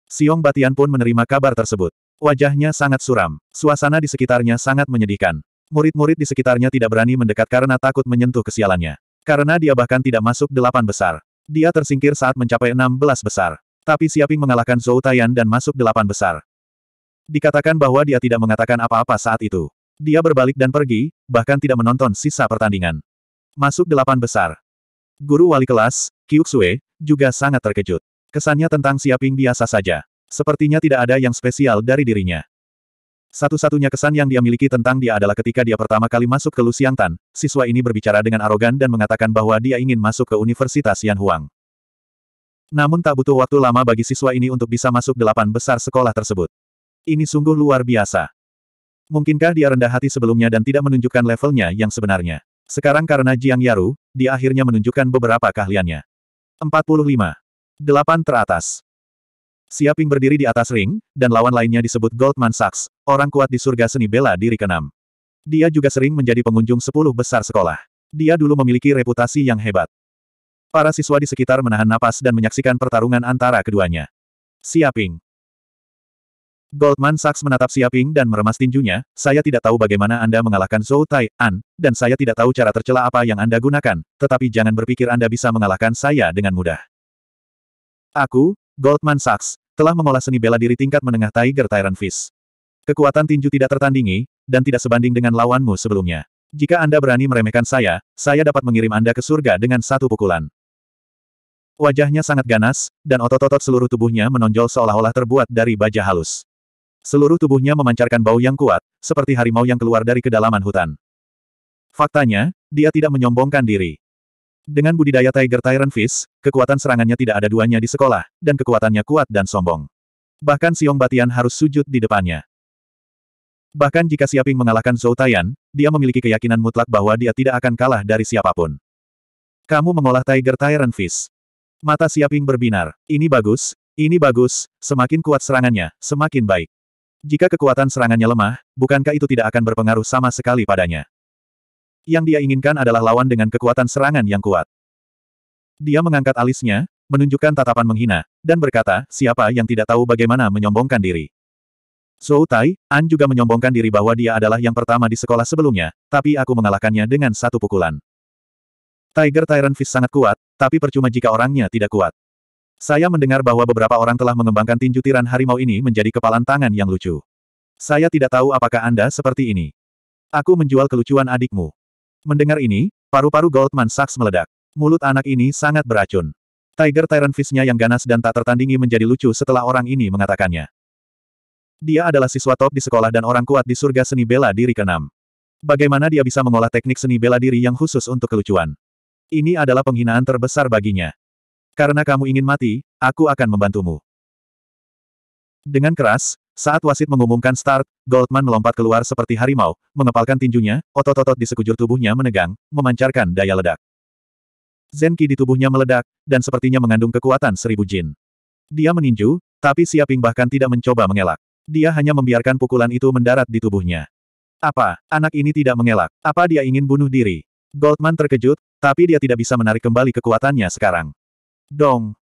Siong Batian pun menerima kabar tersebut. Wajahnya sangat suram, suasana di sekitarnya sangat menyedihkan. Murid-murid di sekitarnya tidak berani mendekat karena takut menyentuh kesialannya. Karena dia bahkan tidak masuk delapan besar. Dia tersingkir saat mencapai enam belas besar. Tapi Siaping mengalahkan Zhou Taiyan dan masuk delapan besar. Dikatakan bahwa dia tidak mengatakan apa-apa saat itu. Dia berbalik dan pergi, bahkan tidak menonton sisa pertandingan. Masuk delapan besar. Guru wali kelas, Kyuksue, juga sangat terkejut. Kesannya tentang Siaping biasa saja. Sepertinya tidak ada yang spesial dari dirinya. Satu-satunya kesan yang dia miliki tentang dia adalah ketika dia pertama kali masuk ke Lusiangtan, siswa ini berbicara dengan arogan dan mengatakan bahwa dia ingin masuk ke Universitas Yanhuang. Namun tak butuh waktu lama bagi siswa ini untuk bisa masuk delapan besar sekolah tersebut. Ini sungguh luar biasa. Mungkinkah dia rendah hati sebelumnya dan tidak menunjukkan levelnya yang sebenarnya? Sekarang karena Jiang Yaru, dia akhirnya menunjukkan beberapa keahliannya. 45. 8 teratas. Siaping berdiri di atas ring, dan lawan lainnya disebut Goldman Sachs, orang kuat di surga seni bela diri keenam. Dia juga sering menjadi pengunjung sepuluh besar sekolah. Dia dulu memiliki reputasi yang hebat. Para siswa di sekitar menahan napas dan menyaksikan pertarungan antara keduanya. Siaping. Goldman Sachs menatap Siaping dan meremas tinjunya, saya tidak tahu bagaimana Anda mengalahkan Zhou Tai, An, dan saya tidak tahu cara tercela apa yang Anda gunakan, tetapi jangan berpikir Anda bisa mengalahkan saya dengan mudah. Aku, Goldman Sachs, telah mengolah seni bela diri tingkat menengah Tiger Tyrant Fist. Kekuatan tinju tidak tertandingi, dan tidak sebanding dengan lawanmu sebelumnya. Jika Anda berani meremehkan saya, saya dapat mengirim Anda ke surga dengan satu pukulan. Wajahnya sangat ganas, dan otot-otot seluruh tubuhnya menonjol seolah-olah terbuat dari baja halus. Seluruh tubuhnya memancarkan bau yang kuat, seperti harimau yang keluar dari kedalaman hutan. Faktanya, dia tidak menyombongkan diri. Dengan budidaya Tiger Tyrant Fish, kekuatan serangannya tidak ada duanya di sekolah, dan kekuatannya kuat dan sombong. Bahkan Siong Batian harus sujud di depannya. Bahkan jika Siaping mengalahkan Zhou Taiyan, dia memiliki keyakinan mutlak bahwa dia tidak akan kalah dari siapapun. Kamu mengolah Tiger Tyrant Fish. Mata Siaping berbinar. Ini bagus, ini bagus, semakin kuat serangannya, semakin baik. Jika kekuatan serangannya lemah, bukankah itu tidak akan berpengaruh sama sekali padanya? Yang dia inginkan adalah lawan dengan kekuatan serangan yang kuat. Dia mengangkat alisnya, menunjukkan tatapan menghina, dan berkata, siapa yang tidak tahu bagaimana menyombongkan diri. Zhou Tai, An juga menyombongkan diri bahwa dia adalah yang pertama di sekolah sebelumnya, tapi aku mengalahkannya dengan satu pukulan. Tiger Tyrant Fist sangat kuat, tapi percuma jika orangnya tidak kuat. Saya mendengar bahwa beberapa orang telah mengembangkan tinju tiran harimau ini menjadi kepalan tangan yang lucu. Saya tidak tahu apakah Anda seperti ini. Aku menjual kelucuan adikmu. Mendengar ini, paru-paru Goldman Sachs meledak. Mulut anak ini sangat beracun. Tiger Tyrant Fish-nya yang ganas dan tak tertandingi menjadi lucu setelah orang ini mengatakannya. Dia adalah siswa top di sekolah dan orang kuat di surga seni bela diri keenam. Bagaimana dia bisa mengolah teknik seni bela diri yang khusus untuk kelucuan? Ini adalah penghinaan terbesar baginya. Karena kamu ingin mati, aku akan membantumu. Dengan keras, saat wasit mengumumkan start, Goldman melompat keluar seperti harimau, mengepalkan tinjunya, otot-otot di sekujur tubuhnya menegang, memancarkan daya ledak. Zenki di tubuhnya meledak, dan sepertinya mengandung kekuatan seribu jin. Dia meninju, tapi Siaping bahkan tidak mencoba mengelak. Dia hanya membiarkan pukulan itu mendarat di tubuhnya. Apa, anak ini tidak mengelak? Apa dia ingin bunuh diri? Goldman terkejut, tapi dia tidak bisa menarik kembali kekuatannya sekarang. Dong!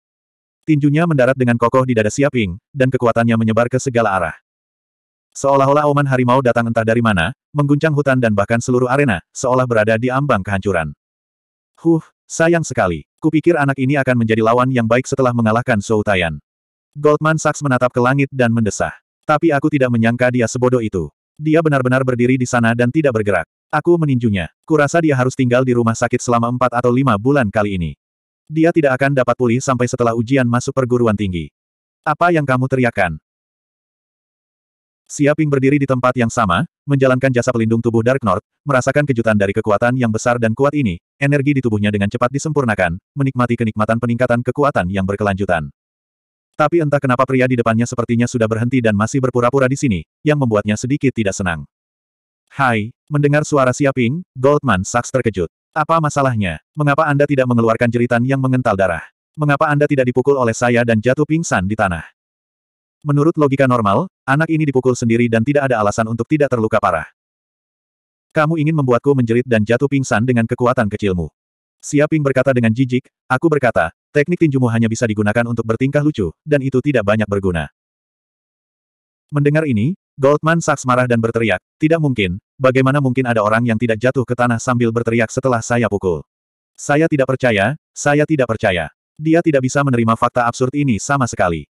Tinjunya mendarat dengan kokoh di dada Siaping, dan kekuatannya menyebar ke segala arah. Seolah-olah Oman harimau datang entah dari mana, mengguncang hutan dan bahkan seluruh arena, seolah berada di ambang kehancuran. Huh, sayang sekali. Kupikir anak ini akan menjadi lawan yang baik setelah mengalahkan Zhou Tian. Goldman Sachs menatap ke langit dan mendesah. Tapi aku tidak menyangka dia sebodoh itu. Dia benar-benar berdiri di sana dan tidak bergerak. Aku meninjunya. Kurasa dia harus tinggal di rumah sakit selama empat atau lima bulan kali ini. Dia tidak akan dapat pulih sampai setelah ujian masuk perguruan tinggi. Apa yang kamu teriakkan? Siaping berdiri di tempat yang sama, menjalankan jasa pelindung tubuh Dark North, merasakan kejutan dari kekuatan yang besar dan kuat ini, energi di tubuhnya dengan cepat disempurnakan, menikmati kenikmatan peningkatan kekuatan yang berkelanjutan. Tapi entah kenapa pria di depannya sepertinya sudah berhenti dan masih berpura-pura di sini, yang membuatnya sedikit tidak senang. Hai, mendengar suara Siaping, Goldman Sachs terkejut. Apa masalahnya? Mengapa Anda tidak mengeluarkan jeritan yang mengental darah? Mengapa Anda tidak dipukul oleh saya dan jatuh pingsan di tanah? Menurut logika normal, anak ini dipukul sendiri dan tidak ada alasan untuk tidak terluka parah. Kamu ingin membuatku menjerit dan jatuh pingsan dengan kekuatan kecilmu. Siaping berkata dengan jijik, aku berkata, teknik tinjumu hanya bisa digunakan untuk bertingkah lucu, dan itu tidak banyak berguna. Mendengar ini, Goldman Sachs marah dan berteriak, tidak mungkin, bagaimana mungkin ada orang yang tidak jatuh ke tanah sambil berteriak setelah saya pukul. Saya tidak percaya, saya tidak percaya. Dia tidak bisa menerima fakta absurd ini sama sekali.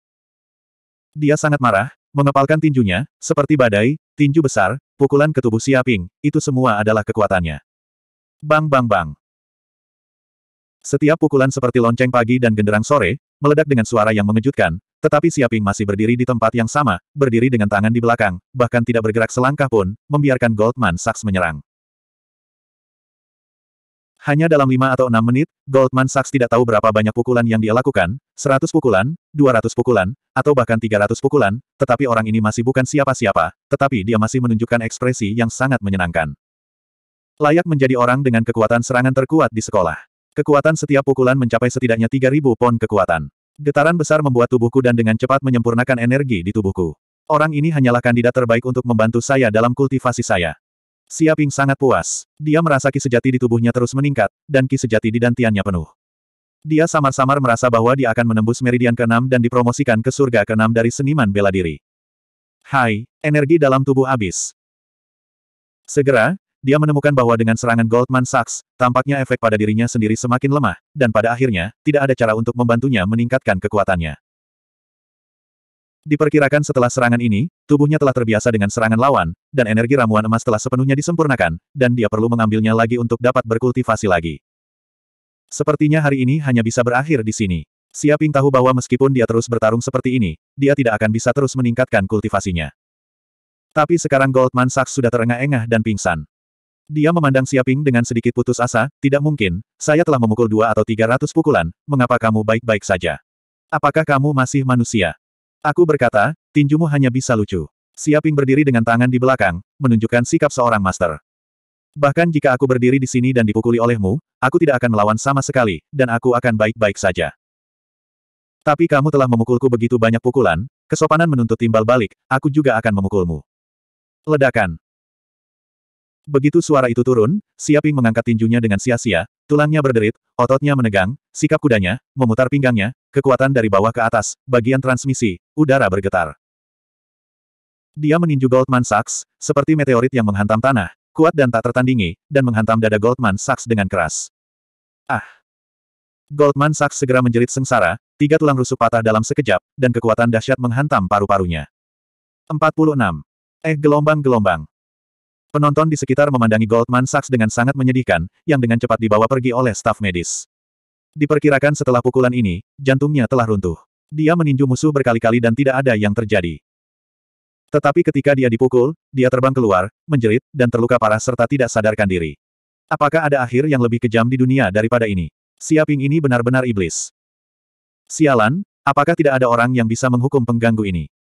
Dia sangat marah, mengepalkan tinjunya, seperti badai, tinju besar, pukulan ke tubuh Siaping, itu semua adalah kekuatannya. Bang bang bang. Setiap pukulan seperti lonceng pagi dan genderang sore, meledak dengan suara yang mengejutkan, tetapi Siaping masih berdiri di tempat yang sama, berdiri dengan tangan di belakang, bahkan tidak bergerak selangkah pun, membiarkan Goldman Sachs menyerang. Hanya dalam lima atau enam menit, Goldman Sachs tidak tahu berapa banyak pukulan yang dia lakukan, seratus pukulan, dua ratus pukulan, atau bahkan tiga ratus pukulan, tetapi orang ini masih bukan siapa-siapa, tetapi dia masih menunjukkan ekspresi yang sangat menyenangkan. Layak menjadi orang dengan kekuatan serangan terkuat di sekolah. Kekuatan setiap pukulan mencapai setidaknya 3.000 pon kekuatan. Getaran besar membuat tubuhku dan dengan cepat menyempurnakan energi di tubuhku. Orang ini hanyalah kandidat terbaik untuk membantu saya dalam kultivasi saya. Siaping sangat puas. Dia merasa ki sejati di tubuhnya terus meningkat, dan ki sejati di dantiannya penuh. Dia samar-samar merasa bahwa dia akan menembus meridian ke-6 dan dipromosikan ke surga ke-6 dari seniman bela diri. Hai, energi dalam tubuh habis. Segera, dia menemukan bahwa dengan serangan Goldman Sachs, tampaknya efek pada dirinya sendiri semakin lemah, dan pada akhirnya, tidak ada cara untuk membantunya meningkatkan kekuatannya. Diperkirakan setelah serangan ini, tubuhnya telah terbiasa dengan serangan lawan, dan energi ramuan emas telah sepenuhnya disempurnakan, dan dia perlu mengambilnya lagi untuk dapat berkultivasi lagi. Sepertinya hari ini hanya bisa berakhir di sini. Siaping tahu bahwa meskipun dia terus bertarung seperti ini, dia tidak akan bisa terus meningkatkan kultivasinya. Tapi sekarang Goldman Sachs sudah terengah-engah dan pingsan. Dia memandang Siaping dengan sedikit putus asa, tidak mungkin, saya telah memukul dua atau tiga ratus pukulan, mengapa kamu baik-baik saja? Apakah kamu masih manusia? Aku berkata, tinjumu hanya bisa lucu. Siaping berdiri dengan tangan di belakang, menunjukkan sikap seorang master. Bahkan jika aku berdiri di sini dan dipukuli olehmu, aku tidak akan melawan sama sekali, dan aku akan baik-baik saja. Tapi kamu telah memukulku begitu banyak pukulan, kesopanan menuntut timbal balik, aku juga akan memukulmu. Ledakan. Begitu suara itu turun, Siaping mengangkat tinjunya dengan sia-sia, tulangnya berderit, ototnya menegang, sikap kudanya, memutar pinggangnya, kekuatan dari bawah ke atas, bagian transmisi, udara bergetar. Dia meninju Goldman Sachs, seperti meteorit yang menghantam tanah, kuat dan tak tertandingi, dan menghantam dada Goldman Sachs dengan keras. Ah! Goldman Sachs segera menjerit sengsara, tiga tulang rusuk patah dalam sekejap, dan kekuatan dahsyat menghantam paru-parunya. 46. Eh gelombang-gelombang. Penonton di sekitar memandangi Goldman Sachs dengan sangat menyedihkan, yang dengan cepat dibawa pergi oleh staf medis. Diperkirakan setelah pukulan ini, jantungnya telah runtuh. Dia meninju musuh berkali-kali dan tidak ada yang terjadi. Tetapi ketika dia dipukul, dia terbang keluar, menjerit, dan terluka parah serta tidak sadarkan diri. Apakah ada akhir yang lebih kejam di dunia daripada ini? Siaping ini benar-benar iblis. Sialan, apakah tidak ada orang yang bisa menghukum pengganggu ini?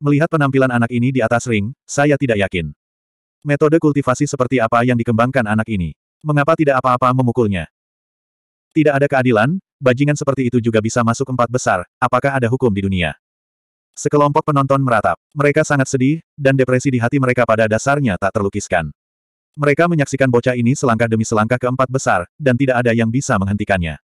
Melihat penampilan anak ini di atas ring, saya tidak yakin. Metode kultivasi seperti apa yang dikembangkan anak ini? Mengapa tidak apa-apa memukulnya? Tidak ada keadilan, bajingan seperti itu juga bisa masuk empat besar, apakah ada hukum di dunia? Sekelompok penonton meratap. Mereka sangat sedih, dan depresi di hati mereka pada dasarnya tak terlukiskan. Mereka menyaksikan bocah ini selangkah demi selangkah keempat besar, dan tidak ada yang bisa menghentikannya.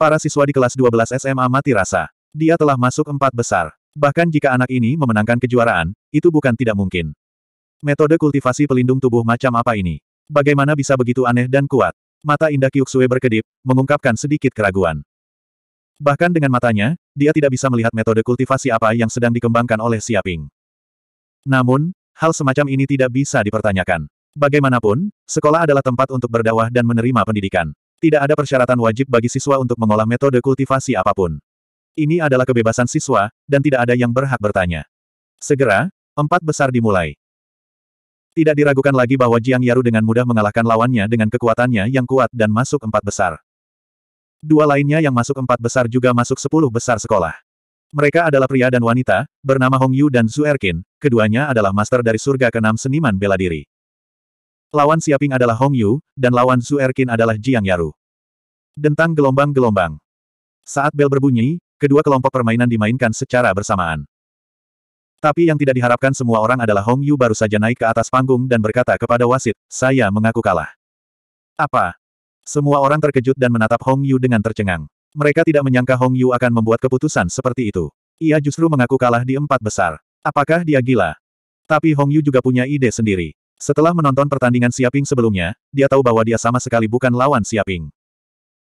Para siswa di kelas 12 SMA mati rasa. Dia telah masuk empat besar. Bahkan jika anak ini memenangkan kejuaraan, itu bukan tidak mungkin. Metode kultivasi pelindung tubuh macam apa ini? Bagaimana bisa begitu aneh dan kuat? Mata indah Kyuksue berkedip, mengungkapkan sedikit keraguan. Bahkan dengan matanya, dia tidak bisa melihat metode kultivasi apa yang sedang dikembangkan oleh Siaping. Namun, hal semacam ini tidak bisa dipertanyakan. Bagaimanapun, sekolah adalah tempat untuk berdawah dan menerima pendidikan. Tidak ada persyaratan wajib bagi siswa untuk mengolah metode kultivasi apapun. Ini adalah kebebasan siswa, dan tidak ada yang berhak bertanya. Segera, empat besar dimulai. Tidak diragukan lagi bahwa Jiang Yaru dengan mudah mengalahkan lawannya dengan kekuatannya yang kuat dan masuk empat besar. Dua lainnya yang masuk empat besar juga masuk sepuluh besar sekolah. Mereka adalah pria dan wanita, bernama Hong Yu dan Zhu Erkin, keduanya adalah master dari surga keenam seniman bela diri. Lawan Siaping adalah Hong Yu, dan lawan Zhu Erkin adalah Jiang Yaru. Dentang gelombang-gelombang. Saat bel berbunyi, kedua kelompok permainan dimainkan secara bersamaan. Tapi yang tidak diharapkan semua orang adalah Hong Yu baru saja naik ke atas panggung dan berkata kepada wasit, saya mengaku kalah. Apa? Semua orang terkejut dan menatap Hong Yu dengan tercengang. Mereka tidak menyangka Hong Yu akan membuat keputusan seperti itu. Ia justru mengaku kalah di empat besar. Apakah dia gila? Tapi Hong Yu juga punya ide sendiri. Setelah menonton pertandingan Siaping sebelumnya, dia tahu bahwa dia sama sekali bukan lawan Siaping.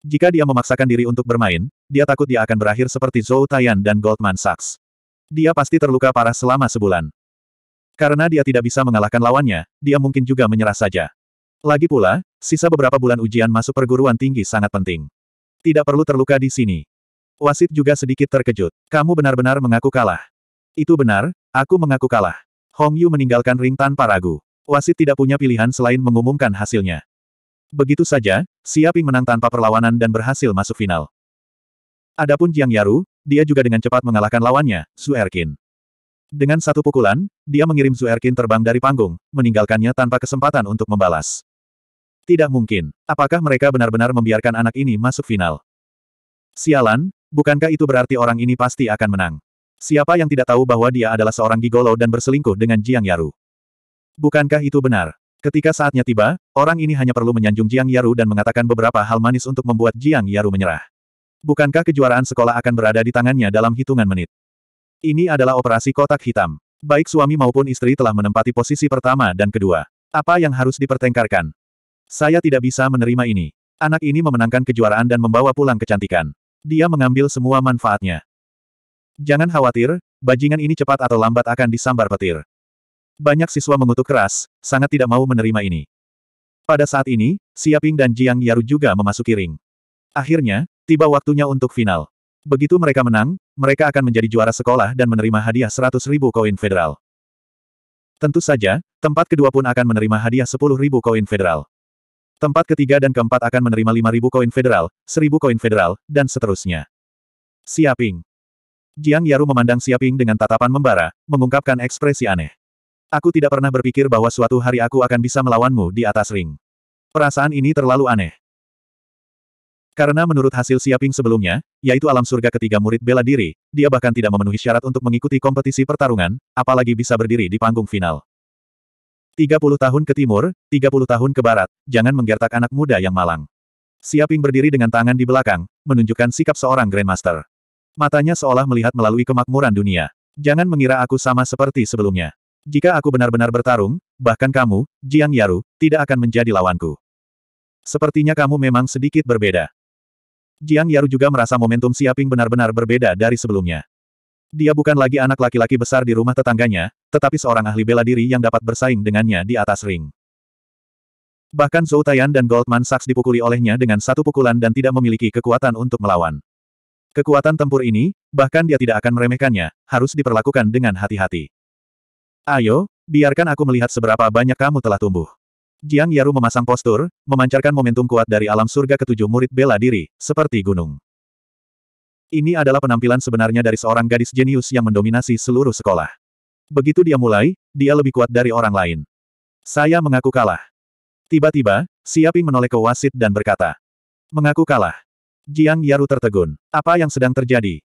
Jika dia memaksakan diri untuk bermain, dia takut dia akan berakhir seperti Zhou Taiyan dan Goldman Sachs. Dia pasti terluka parah selama sebulan. Karena dia tidak bisa mengalahkan lawannya, dia mungkin juga menyerah saja. Lagi pula, sisa beberapa bulan ujian masuk perguruan tinggi sangat penting. Tidak perlu terluka di sini. Wasit juga sedikit terkejut. Kamu benar-benar mengaku kalah. Itu benar, aku mengaku kalah. Hong Yu meninggalkan ring tanpa ragu. Wasit tidak punya pilihan selain mengumumkan hasilnya. Begitu saja, Siaping menang tanpa perlawanan dan berhasil masuk final. Adapun Jiang Yaru, dia juga dengan cepat mengalahkan lawannya, Su Erkin. Dengan satu pukulan, dia mengirim Su Erkin terbang dari panggung, meninggalkannya tanpa kesempatan untuk membalas. Tidak mungkin. Apakah mereka benar-benar membiarkan anak ini masuk final? Sialan, bukankah itu berarti orang ini pasti akan menang? Siapa yang tidak tahu bahwa dia adalah seorang gigolo dan berselingkuh dengan Jiang Yaru? Bukankah itu benar? Ketika saatnya tiba, orang ini hanya perlu menyanjung Jiang Yaru dan mengatakan beberapa hal manis untuk membuat Jiang Yaru menyerah. Bukankah kejuaraan sekolah akan berada di tangannya dalam hitungan menit? Ini adalah operasi kotak hitam. Baik suami maupun istri telah menempati posisi pertama dan kedua. Apa yang harus dipertengkarkan? Saya tidak bisa menerima ini. Anak ini memenangkan kejuaraan dan membawa pulang kecantikan. Dia mengambil semua manfaatnya. Jangan khawatir, bajingan ini cepat atau lambat akan disambar petir. Banyak siswa mengutuk keras, sangat tidak mau menerima ini. Pada saat ini, Siaping dan Jiang Yaru juga memasuki ring. Akhirnya, Tiba waktunya untuk final. Begitu mereka menang, mereka akan menjadi juara sekolah dan menerima hadiah 100 ribu koin federal. Tentu saja, tempat kedua pun akan menerima hadiah 10 ribu koin federal. Tempat ketiga dan keempat akan menerima 5 ribu koin federal, 1000 koin federal, dan seterusnya. Siaping. Jiang Yaru memandang Siaping dengan tatapan membara, mengungkapkan ekspresi aneh. Aku tidak pernah berpikir bahwa suatu hari aku akan bisa melawanmu di atas ring. Perasaan ini terlalu aneh. Karena menurut hasil siaping sebelumnya, yaitu alam surga ketiga murid bela diri, dia bahkan tidak memenuhi syarat untuk mengikuti kompetisi pertarungan, apalagi bisa berdiri di panggung final. 30 tahun ke timur, 30 tahun ke barat, jangan menggertak anak muda yang malang. Siaping berdiri dengan tangan di belakang, menunjukkan sikap seorang Grandmaster. Matanya seolah melihat melalui kemakmuran dunia. Jangan mengira aku sama seperti sebelumnya. Jika aku benar-benar bertarung, bahkan kamu, Jiang Yaru, tidak akan menjadi lawanku. Sepertinya kamu memang sedikit berbeda. Jiang Yaru juga merasa momentum Siaping benar-benar berbeda dari sebelumnya. Dia bukan lagi anak laki-laki besar di rumah tetangganya, tetapi seorang ahli bela diri yang dapat bersaing dengannya di atas ring. Bahkan Zhou Taiyan dan Goldman Sachs dipukuli olehnya dengan satu pukulan dan tidak memiliki kekuatan untuk melawan. Kekuatan tempur ini, bahkan dia tidak akan meremehkannya, harus diperlakukan dengan hati-hati. Ayo, biarkan aku melihat seberapa banyak kamu telah tumbuh. Jiang Yaru memasang postur, memancarkan momentum kuat dari alam surga ketujuh murid bela diri, seperti gunung. Ini adalah penampilan sebenarnya dari seorang gadis jenius yang mendominasi seluruh sekolah. Begitu dia mulai, dia lebih kuat dari orang lain. Saya mengaku kalah. Tiba-tiba, Siaping menoleh ke wasit dan berkata. Mengaku kalah. Jiang Yaru tertegun. Apa yang sedang terjadi?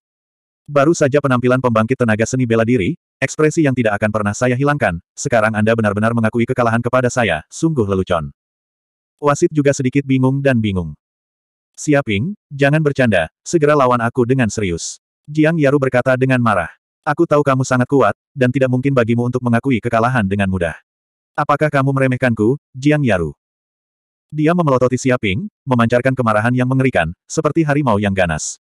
Baru saja penampilan pembangkit tenaga seni bela diri, ekspresi yang tidak akan pernah saya hilangkan, sekarang Anda benar-benar mengakui kekalahan kepada saya, sungguh lelucon. Wasit juga sedikit bingung dan bingung. Siaping, jangan bercanda, segera lawan aku dengan serius. Jiang Yaru berkata dengan marah. Aku tahu kamu sangat kuat, dan tidak mungkin bagimu untuk mengakui kekalahan dengan mudah. Apakah kamu meremehkanku, Jiang Yaru? Dia memelototi Siaping, memancarkan kemarahan yang mengerikan, seperti harimau yang ganas.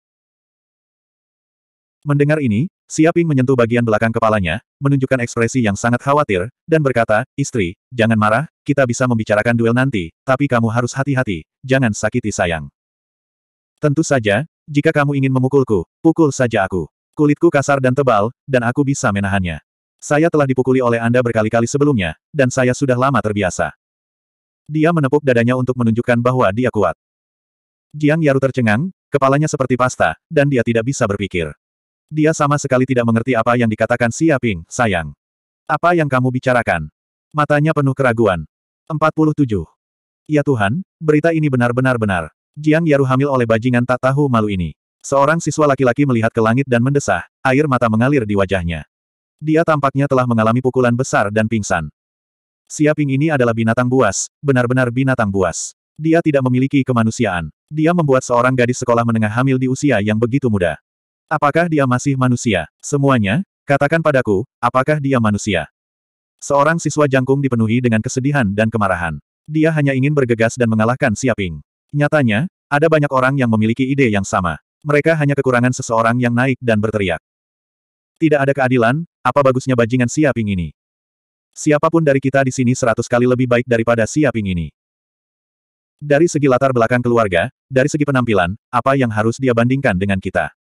Mendengar ini, Siaping menyentuh bagian belakang kepalanya, menunjukkan ekspresi yang sangat khawatir, dan berkata, Istri, jangan marah, kita bisa membicarakan duel nanti, tapi kamu harus hati-hati, jangan sakiti sayang. Tentu saja, jika kamu ingin memukulku, pukul saja aku. Kulitku kasar dan tebal, dan aku bisa menahannya. Saya telah dipukuli oleh Anda berkali-kali sebelumnya, dan saya sudah lama terbiasa. Dia menepuk dadanya untuk menunjukkan bahwa dia kuat. Jiang Yaru tercengang, kepalanya seperti pasta, dan dia tidak bisa berpikir. Dia sama sekali tidak mengerti apa yang dikatakan Siaping, sayang. Apa yang kamu bicarakan? Matanya penuh keraguan. 47. Ya Tuhan, berita ini benar-benar benar. Jiang Yaru hamil oleh bajingan tak tahu malu ini. Seorang siswa laki-laki melihat ke langit dan mendesah, air mata mengalir di wajahnya. Dia tampaknya telah mengalami pukulan besar dan pingsan. Siaping ini adalah binatang buas, benar-benar binatang buas. Dia tidak memiliki kemanusiaan. Dia membuat seorang gadis sekolah menengah hamil di usia yang begitu muda. Apakah dia masih manusia? Semuanya, katakan padaku, apakah dia manusia? Seorang siswa jangkung dipenuhi dengan kesedihan dan kemarahan. Dia hanya ingin bergegas dan mengalahkan Siaping. Nyatanya, ada banyak orang yang memiliki ide yang sama. Mereka hanya kekurangan seseorang yang naik dan berteriak. Tidak ada keadilan, apa bagusnya bajingan Siaping ini? Siapapun dari kita di sini seratus kali lebih baik daripada Siaping ini. Dari segi latar belakang keluarga, dari segi penampilan, apa yang harus dia bandingkan dengan kita?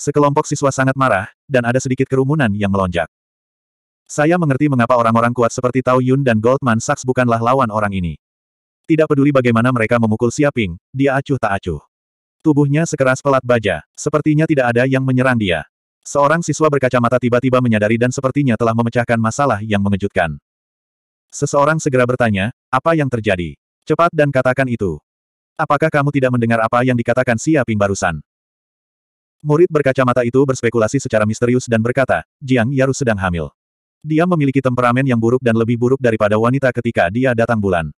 Sekelompok siswa sangat marah, dan ada sedikit kerumunan yang melonjak. Saya mengerti mengapa orang-orang kuat seperti Tao Yun dan Goldman Sachs bukanlah lawan orang ini. Tidak peduli bagaimana mereka memukul Siaping, dia acuh tak acuh. Tubuhnya sekeras pelat baja, sepertinya tidak ada yang menyerang dia. Seorang siswa berkacamata tiba-tiba menyadari dan sepertinya telah memecahkan masalah yang mengejutkan. Seseorang segera bertanya, apa yang terjadi? Cepat dan katakan itu. Apakah kamu tidak mendengar apa yang dikatakan Siaping barusan? Murid berkacamata itu berspekulasi secara misterius dan berkata, Jiang Yaru sedang hamil. Dia memiliki temperamen yang buruk dan lebih buruk daripada wanita ketika dia datang bulan.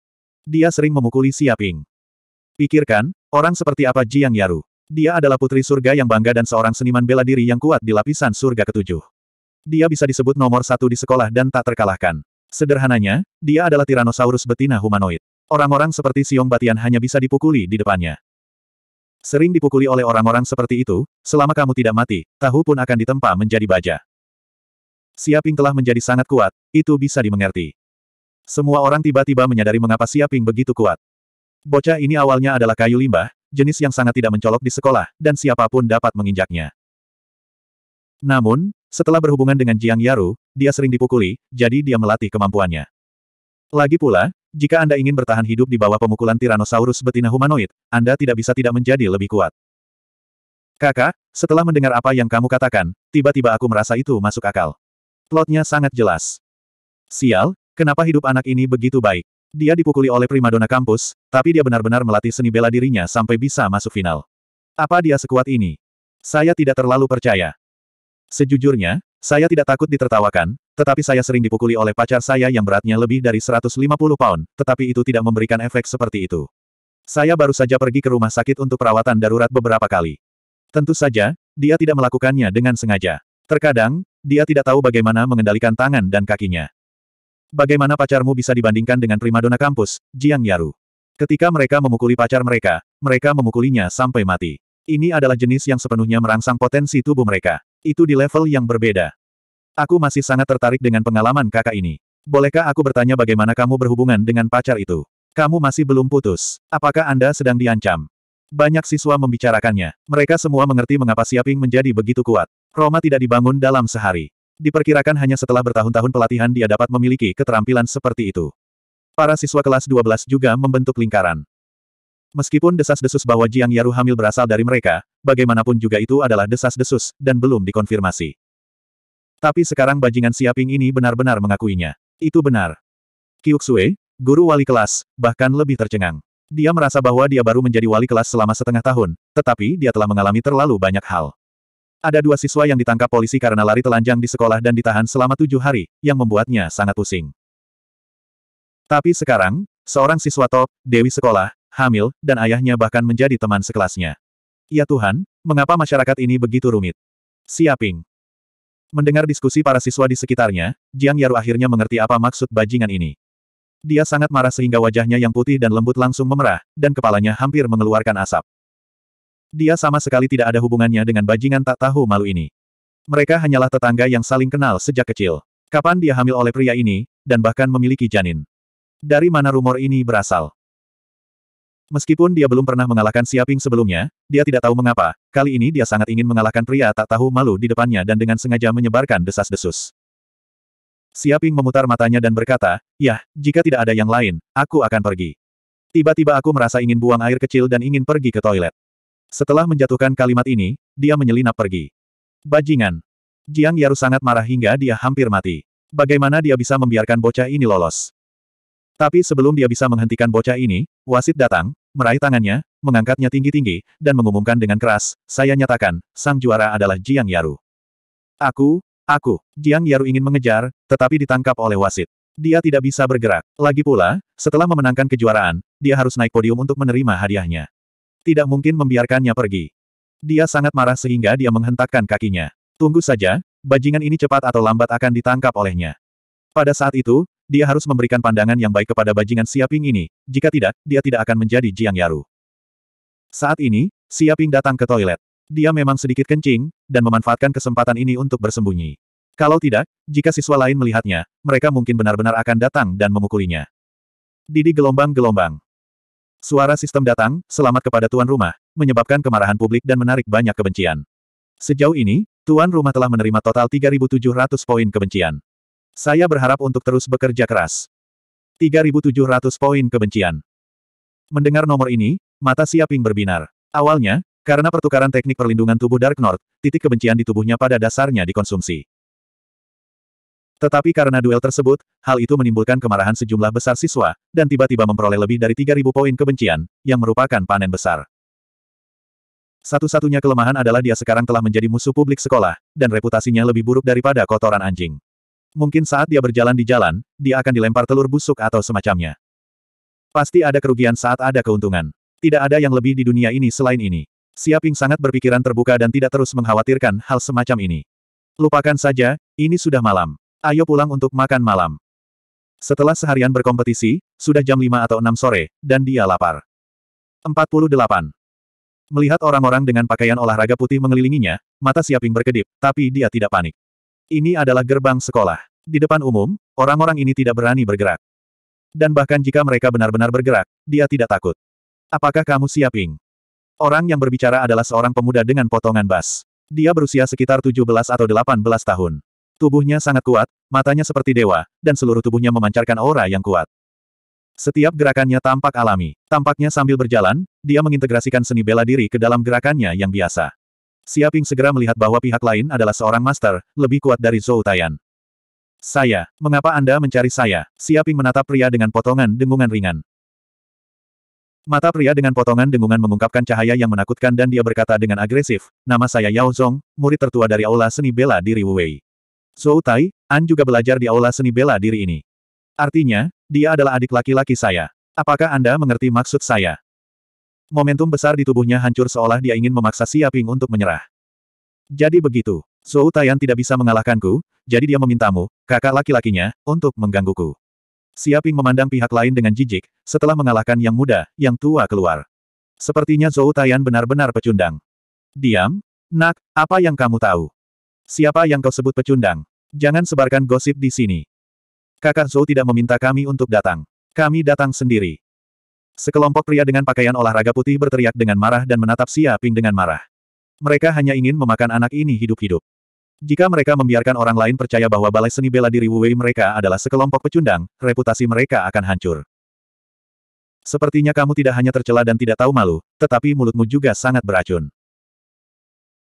Dia sering memukuli Siaping. Pikirkan, orang seperti apa Jiang Yaru. Dia adalah putri surga yang bangga dan seorang seniman bela diri yang kuat di lapisan surga ketujuh. Dia bisa disebut nomor satu di sekolah dan tak terkalahkan. Sederhananya, dia adalah Tyrannosaurus betina humanoid. Orang-orang seperti Siong Batian hanya bisa dipukuli di depannya. Sering dipukuli oleh orang-orang seperti itu, selama kamu tidak mati, tahu pun akan ditempa menjadi baja. Siaping telah menjadi sangat kuat, itu bisa dimengerti. Semua orang tiba-tiba menyadari mengapa Siaping begitu kuat. Bocah ini awalnya adalah kayu limbah, jenis yang sangat tidak mencolok di sekolah, dan siapapun dapat menginjaknya. Namun, setelah berhubungan dengan Jiang Yaru, dia sering dipukuli, jadi dia melatih kemampuannya. Lagi pula, jika Anda ingin bertahan hidup di bawah pemukulan Tyrannosaurus betina humanoid, Anda tidak bisa tidak menjadi lebih kuat. Kakak, setelah mendengar apa yang kamu katakan, tiba-tiba aku merasa itu masuk akal. Plotnya sangat jelas. Sial, kenapa hidup anak ini begitu baik? Dia dipukuli oleh primadona kampus, tapi dia benar-benar melatih seni bela dirinya sampai bisa masuk final. Apa dia sekuat ini? Saya tidak terlalu percaya. Sejujurnya, saya tidak takut ditertawakan, tetapi saya sering dipukuli oleh pacar saya yang beratnya lebih dari 150 pound, tetapi itu tidak memberikan efek seperti itu. Saya baru saja pergi ke rumah sakit untuk perawatan darurat beberapa kali. Tentu saja, dia tidak melakukannya dengan sengaja. Terkadang, dia tidak tahu bagaimana mengendalikan tangan dan kakinya. Bagaimana pacarmu bisa dibandingkan dengan primadona kampus, Jiang Yaru? Ketika mereka memukuli pacar mereka, mereka memukulinya sampai mati. Ini adalah jenis yang sepenuhnya merangsang potensi tubuh mereka. Itu di level yang berbeda. Aku masih sangat tertarik dengan pengalaman kakak ini. Bolehkah aku bertanya bagaimana kamu berhubungan dengan pacar itu? Kamu masih belum putus. Apakah Anda sedang diancam? Banyak siswa membicarakannya. Mereka semua mengerti mengapa Siaping menjadi begitu kuat. Roma tidak dibangun dalam sehari. Diperkirakan hanya setelah bertahun-tahun pelatihan dia dapat memiliki keterampilan seperti itu. Para siswa kelas 12 juga membentuk lingkaran. Meskipun desas-desus bahwa Jiang Yaru hamil berasal dari mereka, bagaimanapun juga itu adalah desas-desus, dan belum dikonfirmasi. Tapi sekarang bajingan Siaping ini benar-benar mengakuinya. Itu benar. Kyuksue, guru wali kelas, bahkan lebih tercengang. Dia merasa bahwa dia baru menjadi wali kelas selama setengah tahun, tetapi dia telah mengalami terlalu banyak hal. Ada dua siswa yang ditangkap polisi karena lari telanjang di sekolah dan ditahan selama tujuh hari, yang membuatnya sangat pusing. Tapi sekarang, seorang siswa top, Dewi Sekolah, hamil, dan ayahnya bahkan menjadi teman sekelasnya. Ya Tuhan, mengapa masyarakat ini begitu rumit? Siaping. Mendengar diskusi para siswa di sekitarnya, Jiang Yaru akhirnya mengerti apa maksud bajingan ini. Dia sangat marah sehingga wajahnya yang putih dan lembut langsung memerah, dan kepalanya hampir mengeluarkan asap. Dia sama sekali tidak ada hubungannya dengan bajingan tak tahu malu ini. Mereka hanyalah tetangga yang saling kenal sejak kecil. Kapan dia hamil oleh pria ini, dan bahkan memiliki janin. Dari mana rumor ini berasal? Meskipun dia belum pernah mengalahkan Siaping sebelumnya, dia tidak tahu mengapa, kali ini dia sangat ingin mengalahkan pria tak tahu malu di depannya dan dengan sengaja menyebarkan desas-desus. Siaping memutar matanya dan berkata, Yah, jika tidak ada yang lain, aku akan pergi. Tiba-tiba aku merasa ingin buang air kecil dan ingin pergi ke toilet. Setelah menjatuhkan kalimat ini, dia menyelinap pergi. Bajingan. Jiang Yaru sangat marah hingga dia hampir mati. Bagaimana dia bisa membiarkan bocah ini lolos? Tapi sebelum dia bisa menghentikan bocah ini, wasit datang, meraih tangannya, mengangkatnya tinggi-tinggi, dan mengumumkan dengan keras, saya nyatakan, sang juara adalah Jiang Yaru. Aku, aku, Jiang Yaru ingin mengejar, tetapi ditangkap oleh wasit. Dia tidak bisa bergerak. Lagi pula, setelah memenangkan kejuaraan, dia harus naik podium untuk menerima hadiahnya. Tidak mungkin membiarkannya pergi. Dia sangat marah sehingga dia menghentakkan kakinya. Tunggu saja, bajingan ini cepat atau lambat akan ditangkap olehnya. Pada saat itu, dia harus memberikan pandangan yang baik kepada bajingan Siaping ini, jika tidak, dia tidak akan menjadi Jiang Yaru. Saat ini, Siaping datang ke toilet. Dia memang sedikit kencing, dan memanfaatkan kesempatan ini untuk bersembunyi. Kalau tidak, jika siswa lain melihatnya, mereka mungkin benar-benar akan datang dan memukulinya. Didi gelombang-gelombang. Suara sistem datang, selamat kepada tuan rumah, menyebabkan kemarahan publik dan menarik banyak kebencian. Sejauh ini, tuan rumah telah menerima total 3.700 poin kebencian. Saya berharap untuk terus bekerja keras. 3.700 poin kebencian. Mendengar nomor ini, mata Siaping berbinar. Awalnya, karena pertukaran teknik perlindungan tubuh Dark North, titik kebencian di tubuhnya pada dasarnya dikonsumsi. Tetapi karena duel tersebut, hal itu menimbulkan kemarahan sejumlah besar siswa, dan tiba-tiba memperoleh lebih dari 3.000 poin kebencian, yang merupakan panen besar. Satu-satunya kelemahan adalah dia sekarang telah menjadi musuh publik sekolah, dan reputasinya lebih buruk daripada kotoran anjing. Mungkin saat dia berjalan di jalan, dia akan dilempar telur busuk atau semacamnya. Pasti ada kerugian saat ada keuntungan. Tidak ada yang lebih di dunia ini selain ini. Siaping sangat berpikiran terbuka dan tidak terus mengkhawatirkan hal semacam ini. Lupakan saja, ini sudah malam. Ayo pulang untuk makan malam. Setelah seharian berkompetisi, sudah jam 5 atau 6 sore, dan dia lapar. 48. Melihat orang-orang dengan pakaian olahraga putih mengelilinginya, mata Siaping berkedip, tapi dia tidak panik. Ini adalah gerbang sekolah. Di depan umum, orang-orang ini tidak berani bergerak. Dan bahkan jika mereka benar-benar bergerak, dia tidak takut. Apakah kamu siap, Ing? Orang yang berbicara adalah seorang pemuda dengan potongan bas. Dia berusia sekitar 17 atau 18 tahun. Tubuhnya sangat kuat, matanya seperti dewa, dan seluruh tubuhnya memancarkan aura yang kuat. Setiap gerakannya tampak alami. Tampaknya sambil berjalan, dia mengintegrasikan seni bela diri ke dalam gerakannya yang biasa. Siaping segera melihat bahwa pihak lain adalah seorang master, lebih kuat dari Zhou Taiyan. Saya, mengapa Anda mencari saya? Siaping menatap pria dengan potongan dengungan ringan. Mata pria dengan potongan dengungan mengungkapkan cahaya yang menakutkan dan dia berkata dengan agresif, nama saya Yao Zhong, murid tertua dari Aula Seni Bela Diri Wu Wei. Zhou Tai, An juga belajar di Aula Seni Bela Diri ini. Artinya, dia adalah adik laki-laki saya. Apakah Anda mengerti maksud saya? momentum besar di tubuhnya hancur seolah dia ingin memaksa Siaping untuk menyerah. Jadi begitu, Zhou Taiyan tidak bisa mengalahkanku, jadi dia memintamu, kakak laki-lakinya, untuk menggangguku. Siaping memandang pihak lain dengan jijik, setelah mengalahkan yang muda, yang tua keluar. Sepertinya Zhou Taiyan benar-benar pecundang. Diam, nak, apa yang kamu tahu? Siapa yang kau sebut pecundang? Jangan sebarkan gosip di sini. Kakak Zhou tidak meminta kami untuk datang. Kami datang sendiri. Sekelompok pria dengan pakaian olahraga putih berteriak dengan marah dan menatap Xia Ping dengan marah. Mereka hanya ingin memakan anak ini hidup-hidup. Jika mereka membiarkan orang lain percaya bahwa balai seni bela diri Wu Wei mereka adalah sekelompok pecundang, reputasi mereka akan hancur. Sepertinya kamu tidak hanya tercela dan tidak tahu malu, tetapi mulutmu juga sangat beracun.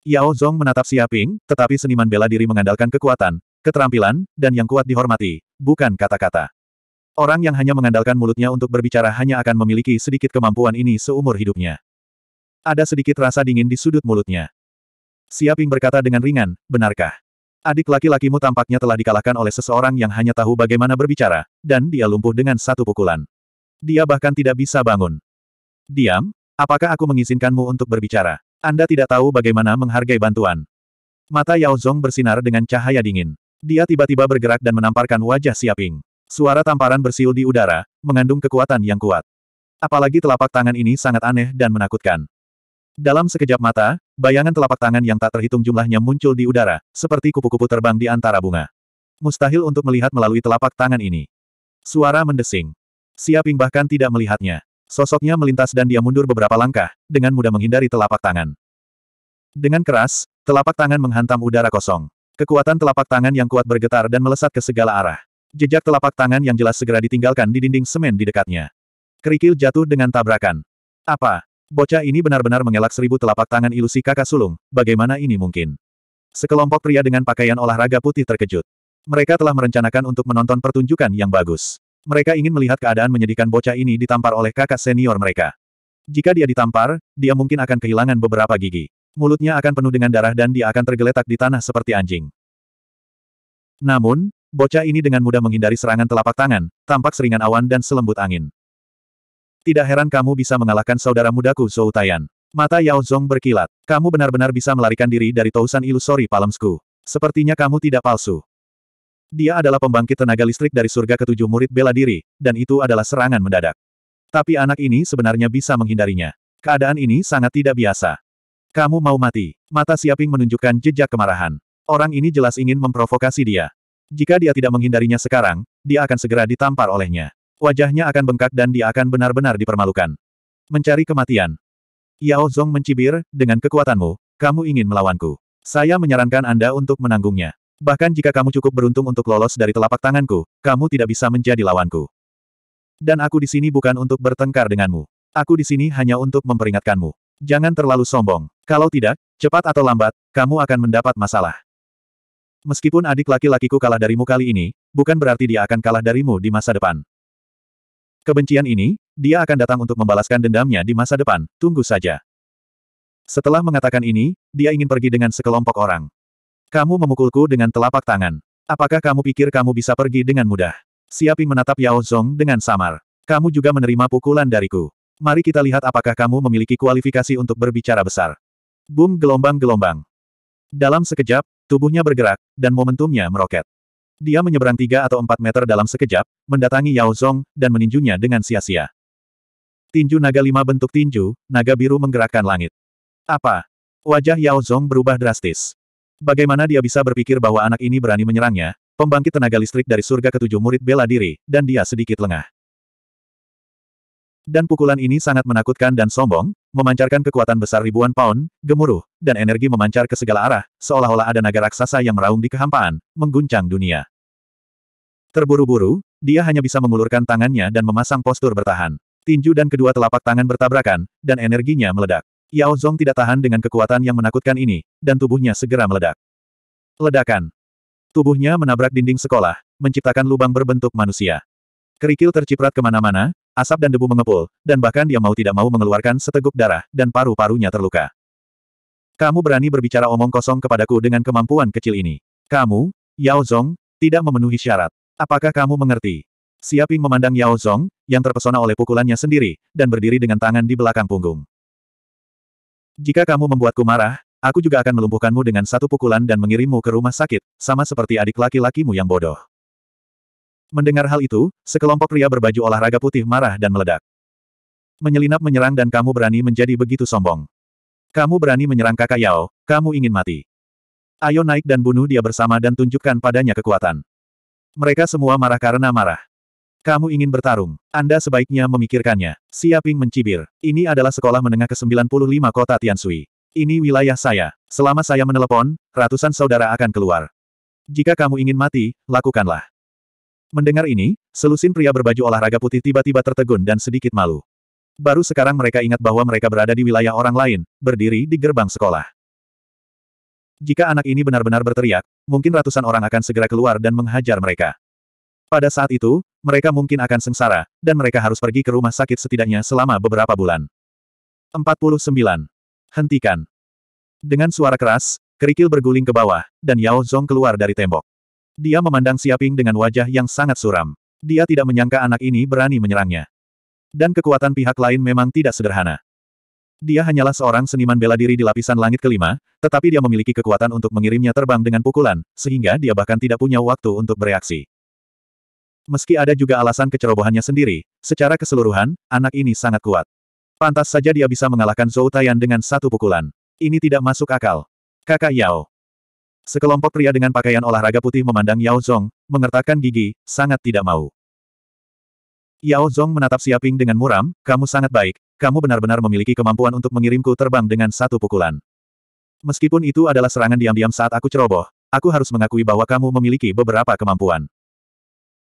Yao Zhong menatap Xia Ping, tetapi seniman bela diri mengandalkan kekuatan, keterampilan, dan yang kuat dihormati, bukan kata-kata. Orang yang hanya mengandalkan mulutnya untuk berbicara hanya akan memiliki sedikit kemampuan ini seumur hidupnya. Ada sedikit rasa dingin di sudut mulutnya. Siaping berkata dengan ringan, benarkah? Adik laki-lakimu tampaknya telah dikalahkan oleh seseorang yang hanya tahu bagaimana berbicara, dan dia lumpuh dengan satu pukulan. Dia bahkan tidak bisa bangun. Diam, apakah aku mengizinkanmu untuk berbicara? Anda tidak tahu bagaimana menghargai bantuan. Mata Yao Zong bersinar dengan cahaya dingin. Dia tiba-tiba bergerak dan menamparkan wajah Siaping. Suara tamparan bersiul di udara, mengandung kekuatan yang kuat. Apalagi telapak tangan ini sangat aneh dan menakutkan. Dalam sekejap mata, bayangan telapak tangan yang tak terhitung jumlahnya muncul di udara, seperti kupu-kupu terbang di antara bunga. Mustahil untuk melihat melalui telapak tangan ini. Suara mendesing. Siaping bahkan tidak melihatnya. Sosoknya melintas dan dia mundur beberapa langkah, dengan mudah menghindari telapak tangan. Dengan keras, telapak tangan menghantam udara kosong. Kekuatan telapak tangan yang kuat bergetar dan melesat ke segala arah. Jejak telapak tangan yang jelas segera ditinggalkan di dinding semen di dekatnya. Kerikil jatuh dengan tabrakan. Apa? Bocah ini benar-benar mengelak seribu telapak tangan ilusi kakak sulung, bagaimana ini mungkin? Sekelompok pria dengan pakaian olahraga putih terkejut. Mereka telah merencanakan untuk menonton pertunjukan yang bagus. Mereka ingin melihat keadaan menyedihkan bocah ini ditampar oleh kakak senior mereka. Jika dia ditampar, dia mungkin akan kehilangan beberapa gigi. Mulutnya akan penuh dengan darah dan dia akan tergeletak di tanah seperti anjing. Namun, Bocah ini dengan mudah menghindari serangan telapak tangan, tampak seringan awan dan selembut angin. Tidak heran kamu bisa mengalahkan saudara mudaku Zhou Taiyan. Mata Yao Zhong berkilat. Kamu benar-benar bisa melarikan diri dari tausan ilusori palemsku. Sepertinya kamu tidak palsu. Dia adalah pembangkit tenaga listrik dari surga ketujuh murid bela diri, dan itu adalah serangan mendadak. Tapi anak ini sebenarnya bisa menghindarinya. Keadaan ini sangat tidak biasa. Kamu mau mati. Mata Siaping menunjukkan jejak kemarahan. Orang ini jelas ingin memprovokasi dia. Jika dia tidak menghindarinya sekarang, dia akan segera ditampar olehnya. Wajahnya akan bengkak dan dia akan benar-benar dipermalukan. Mencari kematian. Yao Zong mencibir, dengan kekuatanmu, kamu ingin melawanku. Saya menyarankan Anda untuk menanggungnya. Bahkan jika kamu cukup beruntung untuk lolos dari telapak tanganku, kamu tidak bisa menjadi lawanku. Dan aku di sini bukan untuk bertengkar denganmu. Aku di sini hanya untuk memperingatkanmu. Jangan terlalu sombong. Kalau tidak, cepat atau lambat, kamu akan mendapat masalah. Meskipun adik laki-lakiku kalah darimu kali ini, bukan berarti dia akan kalah darimu di masa depan. Kebencian ini, dia akan datang untuk membalaskan dendamnya di masa depan, tunggu saja. Setelah mengatakan ini, dia ingin pergi dengan sekelompok orang. Kamu memukulku dengan telapak tangan. Apakah kamu pikir kamu bisa pergi dengan mudah? Siaping menatap Yao Zong dengan samar. Kamu juga menerima pukulan dariku. Mari kita lihat apakah kamu memiliki kualifikasi untuk berbicara besar. Boom gelombang-gelombang. Dalam sekejap, Tubuhnya bergerak, dan momentumnya meroket. Dia menyeberang tiga atau empat meter dalam sekejap, mendatangi Yao Zong, dan meninjunya dengan sia-sia. Tinju naga lima bentuk tinju, naga biru menggerakkan langit. Apa? Wajah Yao Zong berubah drastis. Bagaimana dia bisa berpikir bahwa anak ini berani menyerangnya, pembangkit tenaga listrik dari surga ketujuh murid bela diri, dan dia sedikit lengah. Dan pukulan ini sangat menakutkan dan sombong, memancarkan kekuatan besar ribuan pound, gemuruh, dan energi memancar ke segala arah, seolah-olah ada naga raksasa yang meraung di kehampaan, mengguncang dunia. Terburu-buru, dia hanya bisa mengulurkan tangannya dan memasang postur bertahan. Tinju dan kedua telapak tangan bertabrakan, dan energinya meledak. Yao Zong tidak tahan dengan kekuatan yang menakutkan ini, dan tubuhnya segera meledak. Ledakan. Tubuhnya menabrak dinding sekolah, menciptakan lubang berbentuk manusia. Kerikil terciprat kemana-mana, Asap dan debu mengepul, dan bahkan dia mau tidak mau mengeluarkan seteguk darah, dan paru-parunya terluka. Kamu berani berbicara omong kosong kepadaku dengan kemampuan kecil ini. Kamu, Yao Zong, tidak memenuhi syarat. Apakah kamu mengerti? Siaping memandang Yao Zong, yang terpesona oleh pukulannya sendiri, dan berdiri dengan tangan di belakang punggung. Jika kamu membuatku marah, aku juga akan melumpuhkanmu dengan satu pukulan dan mengirimmu ke rumah sakit, sama seperti adik laki-lakimu yang bodoh. Mendengar hal itu, sekelompok pria berbaju olahraga putih marah dan meledak. Menyelinap menyerang dan kamu berani menjadi begitu sombong. Kamu berani menyerang kakak Yao, kamu ingin mati. Ayo naik dan bunuh dia bersama dan tunjukkan padanya kekuatan. Mereka semua marah karena marah. Kamu ingin bertarung. Anda sebaiknya memikirkannya. Siaping mencibir. Ini adalah sekolah menengah ke-95 kota Tiansui. Ini wilayah saya. Selama saya menelepon, ratusan saudara akan keluar. Jika kamu ingin mati, lakukanlah. Mendengar ini, selusin pria berbaju olahraga putih tiba-tiba tertegun dan sedikit malu. Baru sekarang mereka ingat bahwa mereka berada di wilayah orang lain, berdiri di gerbang sekolah. Jika anak ini benar-benar berteriak, mungkin ratusan orang akan segera keluar dan menghajar mereka. Pada saat itu, mereka mungkin akan sengsara, dan mereka harus pergi ke rumah sakit setidaknya selama beberapa bulan. 49. Hentikan. Dengan suara keras, kerikil berguling ke bawah, dan Yao Zhong keluar dari tembok. Dia memandang Siaping dengan wajah yang sangat suram. Dia tidak menyangka anak ini berani menyerangnya. Dan kekuatan pihak lain memang tidak sederhana. Dia hanyalah seorang seniman bela diri di lapisan langit kelima, tetapi dia memiliki kekuatan untuk mengirimnya terbang dengan pukulan, sehingga dia bahkan tidak punya waktu untuk bereaksi. Meski ada juga alasan kecerobohannya sendiri, secara keseluruhan, anak ini sangat kuat. Pantas saja dia bisa mengalahkan Zhou Taiyan dengan satu pukulan. Ini tidak masuk akal. Kakak Yao. Sekelompok pria dengan pakaian olahraga putih memandang Yao Zong, mengertakkan gigi, sangat tidak mau. Yao Zong menatap Siaping dengan muram, kamu sangat baik, kamu benar-benar memiliki kemampuan untuk mengirimku terbang dengan satu pukulan. Meskipun itu adalah serangan diam-diam saat aku ceroboh, aku harus mengakui bahwa kamu memiliki beberapa kemampuan.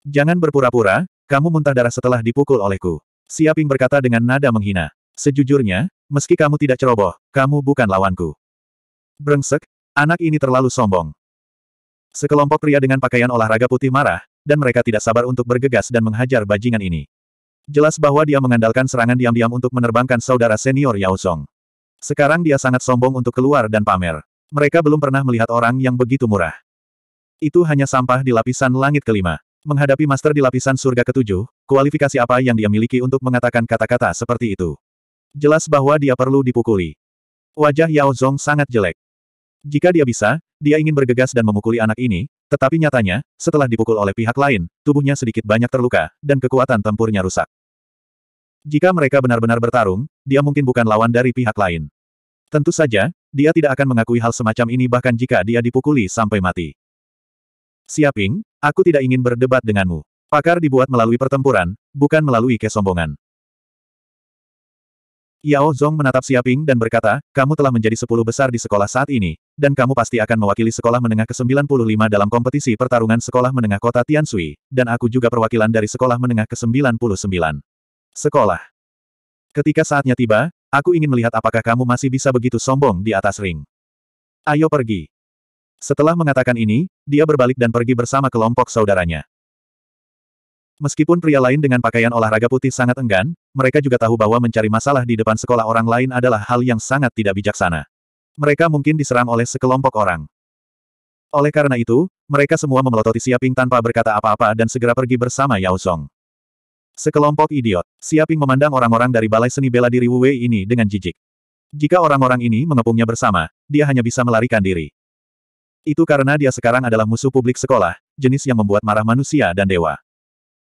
Jangan berpura-pura, kamu muntah darah setelah dipukul olehku. Siaping berkata dengan nada menghina. Sejujurnya, meski kamu tidak ceroboh, kamu bukan lawanku. Brengsek, Anak ini terlalu sombong. Sekelompok pria dengan pakaian olahraga putih marah, dan mereka tidak sabar untuk bergegas dan menghajar bajingan ini. Jelas bahwa dia mengandalkan serangan diam-diam untuk menerbangkan saudara senior Yao Song. Sekarang dia sangat sombong untuk keluar dan pamer. Mereka belum pernah melihat orang yang begitu murah. Itu hanya sampah di lapisan langit kelima. Menghadapi master di lapisan surga ketujuh, kualifikasi apa yang dia miliki untuk mengatakan kata-kata seperti itu? Jelas bahwa dia perlu dipukuli. Wajah Yao Zong sangat jelek. Jika dia bisa, dia ingin bergegas dan memukuli anak ini, tetapi nyatanya, setelah dipukul oleh pihak lain, tubuhnya sedikit banyak terluka, dan kekuatan tempurnya rusak. Jika mereka benar-benar bertarung, dia mungkin bukan lawan dari pihak lain. Tentu saja, dia tidak akan mengakui hal semacam ini bahkan jika dia dipukuli sampai mati. Siaping, aku tidak ingin berdebat denganmu. Pakar dibuat melalui pertempuran, bukan melalui kesombongan. Yao Zhong menatap Siaping dan berkata, kamu telah menjadi sepuluh besar di sekolah saat ini, dan kamu pasti akan mewakili sekolah menengah ke-95 dalam kompetisi pertarungan sekolah menengah kota Tiansui, dan aku juga perwakilan dari sekolah menengah ke-99. Sekolah. Ketika saatnya tiba, aku ingin melihat apakah kamu masih bisa begitu sombong di atas ring. Ayo pergi. Setelah mengatakan ini, dia berbalik dan pergi bersama kelompok saudaranya. Meskipun pria lain dengan pakaian olahraga putih sangat enggan, mereka juga tahu bahwa mencari masalah di depan sekolah orang lain adalah hal yang sangat tidak bijaksana. Mereka mungkin diserang oleh sekelompok orang. Oleh karena itu, mereka semua memelototi Siaping tanpa berkata apa-apa dan segera pergi bersama Yao Song. Sekelompok idiot, Siaping memandang orang-orang dari Balai Seni Bela Diri Wu Wei ini dengan jijik. Jika orang-orang ini mengepungnya bersama, dia hanya bisa melarikan diri. Itu karena dia sekarang adalah musuh publik sekolah, jenis yang membuat marah manusia dan dewa.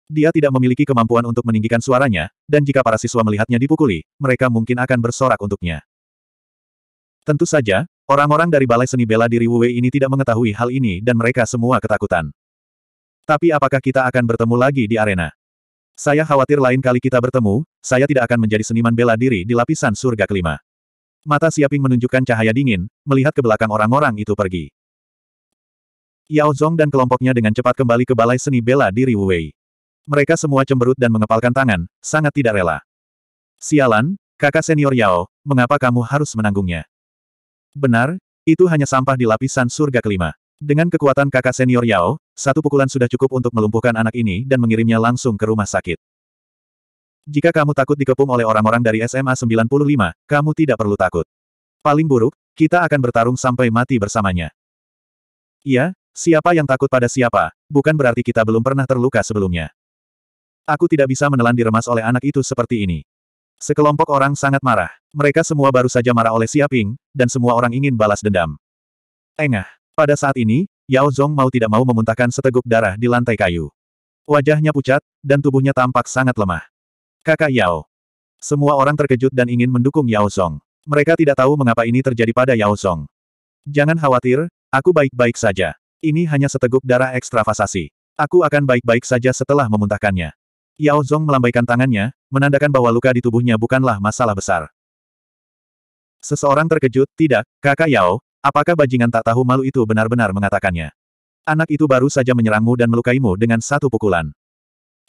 Dia tidak memiliki kemampuan untuk meninggikan suaranya, dan jika para siswa melihatnya dipukuli, mereka mungkin akan bersorak untuknya. Tentu saja, orang-orang dari Balai Seni Bela Diri Wuwei ini tidak mengetahui hal ini dan mereka semua ketakutan. Tapi apakah kita akan bertemu lagi di arena? Saya khawatir lain kali kita bertemu, saya tidak akan menjadi seniman bela diri di lapisan surga kelima. Mata Siaping menunjukkan cahaya dingin, melihat ke belakang orang-orang itu pergi. Yao Zhong dan kelompoknya dengan cepat kembali ke Balai Seni Bela Diri Wuwei. Mereka semua cemberut dan mengepalkan tangan, sangat tidak rela. Sialan, kakak senior Yao, mengapa kamu harus menanggungnya? Benar, itu hanya sampah di lapisan surga kelima. Dengan kekuatan kakak senior Yao, satu pukulan sudah cukup untuk melumpuhkan anak ini dan mengirimnya langsung ke rumah sakit. Jika kamu takut dikepung oleh orang-orang dari SMA 95, kamu tidak perlu takut. Paling buruk, kita akan bertarung sampai mati bersamanya. Iya, siapa yang takut pada siapa, bukan berarti kita belum pernah terluka sebelumnya. Aku tidak bisa menelan diremas oleh anak itu seperti ini. Sekelompok orang sangat marah. Mereka semua baru saja marah oleh Siaping, dan semua orang ingin balas dendam. Engah. Pada saat ini, Yao Zhong mau tidak mau memuntahkan seteguk darah di lantai kayu. Wajahnya pucat, dan tubuhnya tampak sangat lemah. Kakak Yao. Semua orang terkejut dan ingin mendukung Yao Zhong. Mereka tidak tahu mengapa ini terjadi pada Yao Zhong. Jangan khawatir, aku baik-baik saja. Ini hanya seteguk darah ekstravasasi. Aku akan baik-baik saja setelah memuntahkannya. Yao Zong melambaikan tangannya, menandakan bahwa luka di tubuhnya bukanlah masalah besar. Seseorang terkejut, tidak, kakak Yao, apakah bajingan tak tahu malu itu benar-benar mengatakannya? Anak itu baru saja menyerangmu dan melukaimu dengan satu pukulan.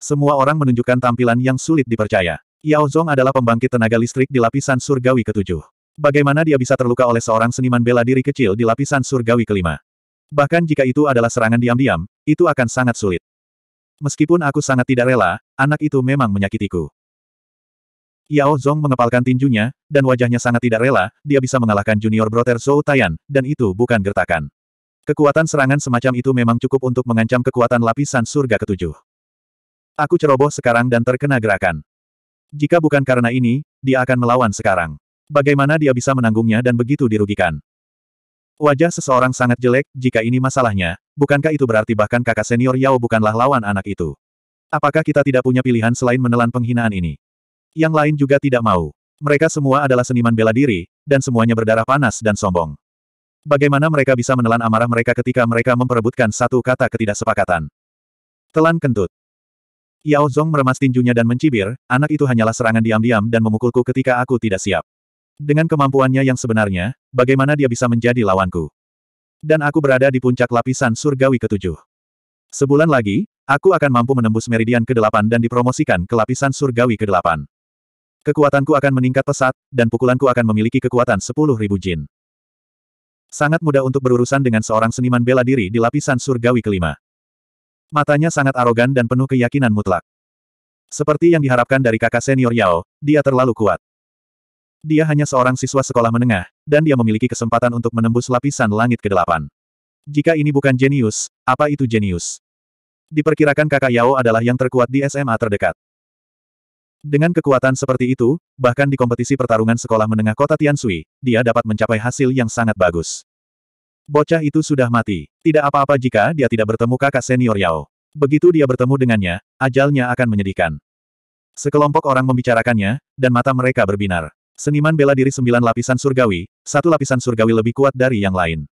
Semua orang menunjukkan tampilan yang sulit dipercaya. Yao Zong adalah pembangkit tenaga listrik di lapisan surgawi ketujuh. Bagaimana dia bisa terluka oleh seorang seniman bela diri kecil di lapisan surgawi kelima? Bahkan jika itu adalah serangan diam-diam, itu akan sangat sulit. Meskipun aku sangat tidak rela, anak itu memang menyakitiku. Yao Zong mengepalkan tinjunya, dan wajahnya sangat tidak rela, dia bisa mengalahkan junior brother Zhou Tian, dan itu bukan gertakan. Kekuatan serangan semacam itu memang cukup untuk mengancam kekuatan lapisan surga ketujuh. Aku ceroboh sekarang dan terkena gerakan. Jika bukan karena ini, dia akan melawan sekarang. Bagaimana dia bisa menanggungnya dan begitu dirugikan? Wajah seseorang sangat jelek, jika ini masalahnya, bukankah itu berarti bahkan kakak senior Yao bukanlah lawan anak itu? Apakah kita tidak punya pilihan selain menelan penghinaan ini? Yang lain juga tidak mau. Mereka semua adalah seniman bela diri, dan semuanya berdarah panas dan sombong. Bagaimana mereka bisa menelan amarah mereka ketika mereka memperebutkan satu kata ketidaksepakatan? Telan kentut. Yao Zong meremas tinjunya dan mencibir, anak itu hanyalah serangan diam-diam dan memukulku ketika aku tidak siap. Dengan kemampuannya yang sebenarnya, bagaimana dia bisa menjadi lawanku? Dan aku berada di puncak lapisan surgawi ketujuh. Sebulan lagi, aku akan mampu menembus meridian ke-8 dan dipromosikan ke lapisan surgawi ke-8. Kekuatanku akan meningkat pesat, dan pukulanku akan memiliki kekuatan sepuluh ribu jin. Sangat mudah untuk berurusan dengan seorang seniman bela diri di lapisan surgawi kelima. Matanya sangat arogan dan penuh keyakinan mutlak. Seperti yang diharapkan dari kakak senior Yao, dia terlalu kuat. Dia hanya seorang siswa sekolah menengah, dan dia memiliki kesempatan untuk menembus lapisan langit ke-8. Jika ini bukan jenius, apa itu jenius? Diperkirakan kakak Yao adalah yang terkuat di SMA terdekat. Dengan kekuatan seperti itu, bahkan di kompetisi pertarungan sekolah menengah kota Tiansui, dia dapat mencapai hasil yang sangat bagus. Bocah itu sudah mati. Tidak apa-apa jika dia tidak bertemu kakak senior Yao. Begitu dia bertemu dengannya, ajalnya akan menyedihkan. Sekelompok orang membicarakannya, dan mata mereka berbinar. Seniman bela diri sembilan lapisan surgawi, satu lapisan surgawi lebih kuat dari yang lain.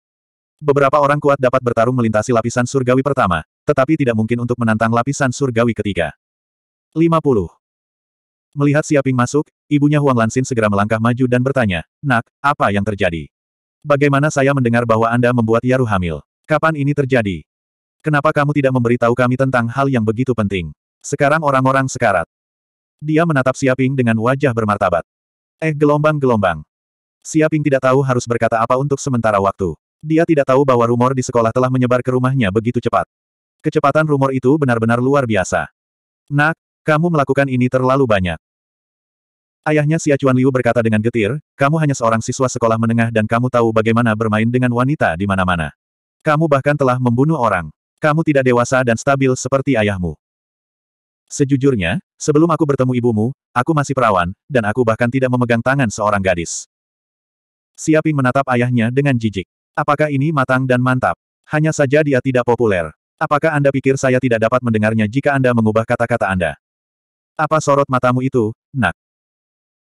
Beberapa orang kuat dapat bertarung melintasi lapisan surgawi pertama, tetapi tidak mungkin untuk menantang lapisan surgawi ketiga. 50. Melihat Siaping masuk, ibunya Huang Lansin segera melangkah maju dan bertanya, Nak, apa yang terjadi? Bagaimana saya mendengar bahwa Anda membuat Yaru hamil? Kapan ini terjadi? Kenapa kamu tidak memberitahu kami tentang hal yang begitu penting? Sekarang orang-orang sekarat. Dia menatap Siaping dengan wajah bermartabat. Eh gelombang-gelombang. Siaping tidak tahu harus berkata apa untuk sementara waktu. Dia tidak tahu bahwa rumor di sekolah telah menyebar ke rumahnya begitu cepat. Kecepatan rumor itu benar-benar luar biasa. Nak, kamu melakukan ini terlalu banyak. Ayahnya Xia Chuan Liu berkata dengan getir, kamu hanya seorang siswa sekolah menengah dan kamu tahu bagaimana bermain dengan wanita di mana-mana. Kamu bahkan telah membunuh orang. Kamu tidak dewasa dan stabil seperti ayahmu. Sejujurnya, sebelum aku bertemu ibumu, aku masih perawan, dan aku bahkan tidak memegang tangan seorang gadis. Siaping menatap ayahnya dengan jijik. Apakah ini matang dan mantap? Hanya saja dia tidak populer. Apakah Anda pikir saya tidak dapat mendengarnya jika Anda mengubah kata-kata Anda? Apa sorot matamu itu, nak?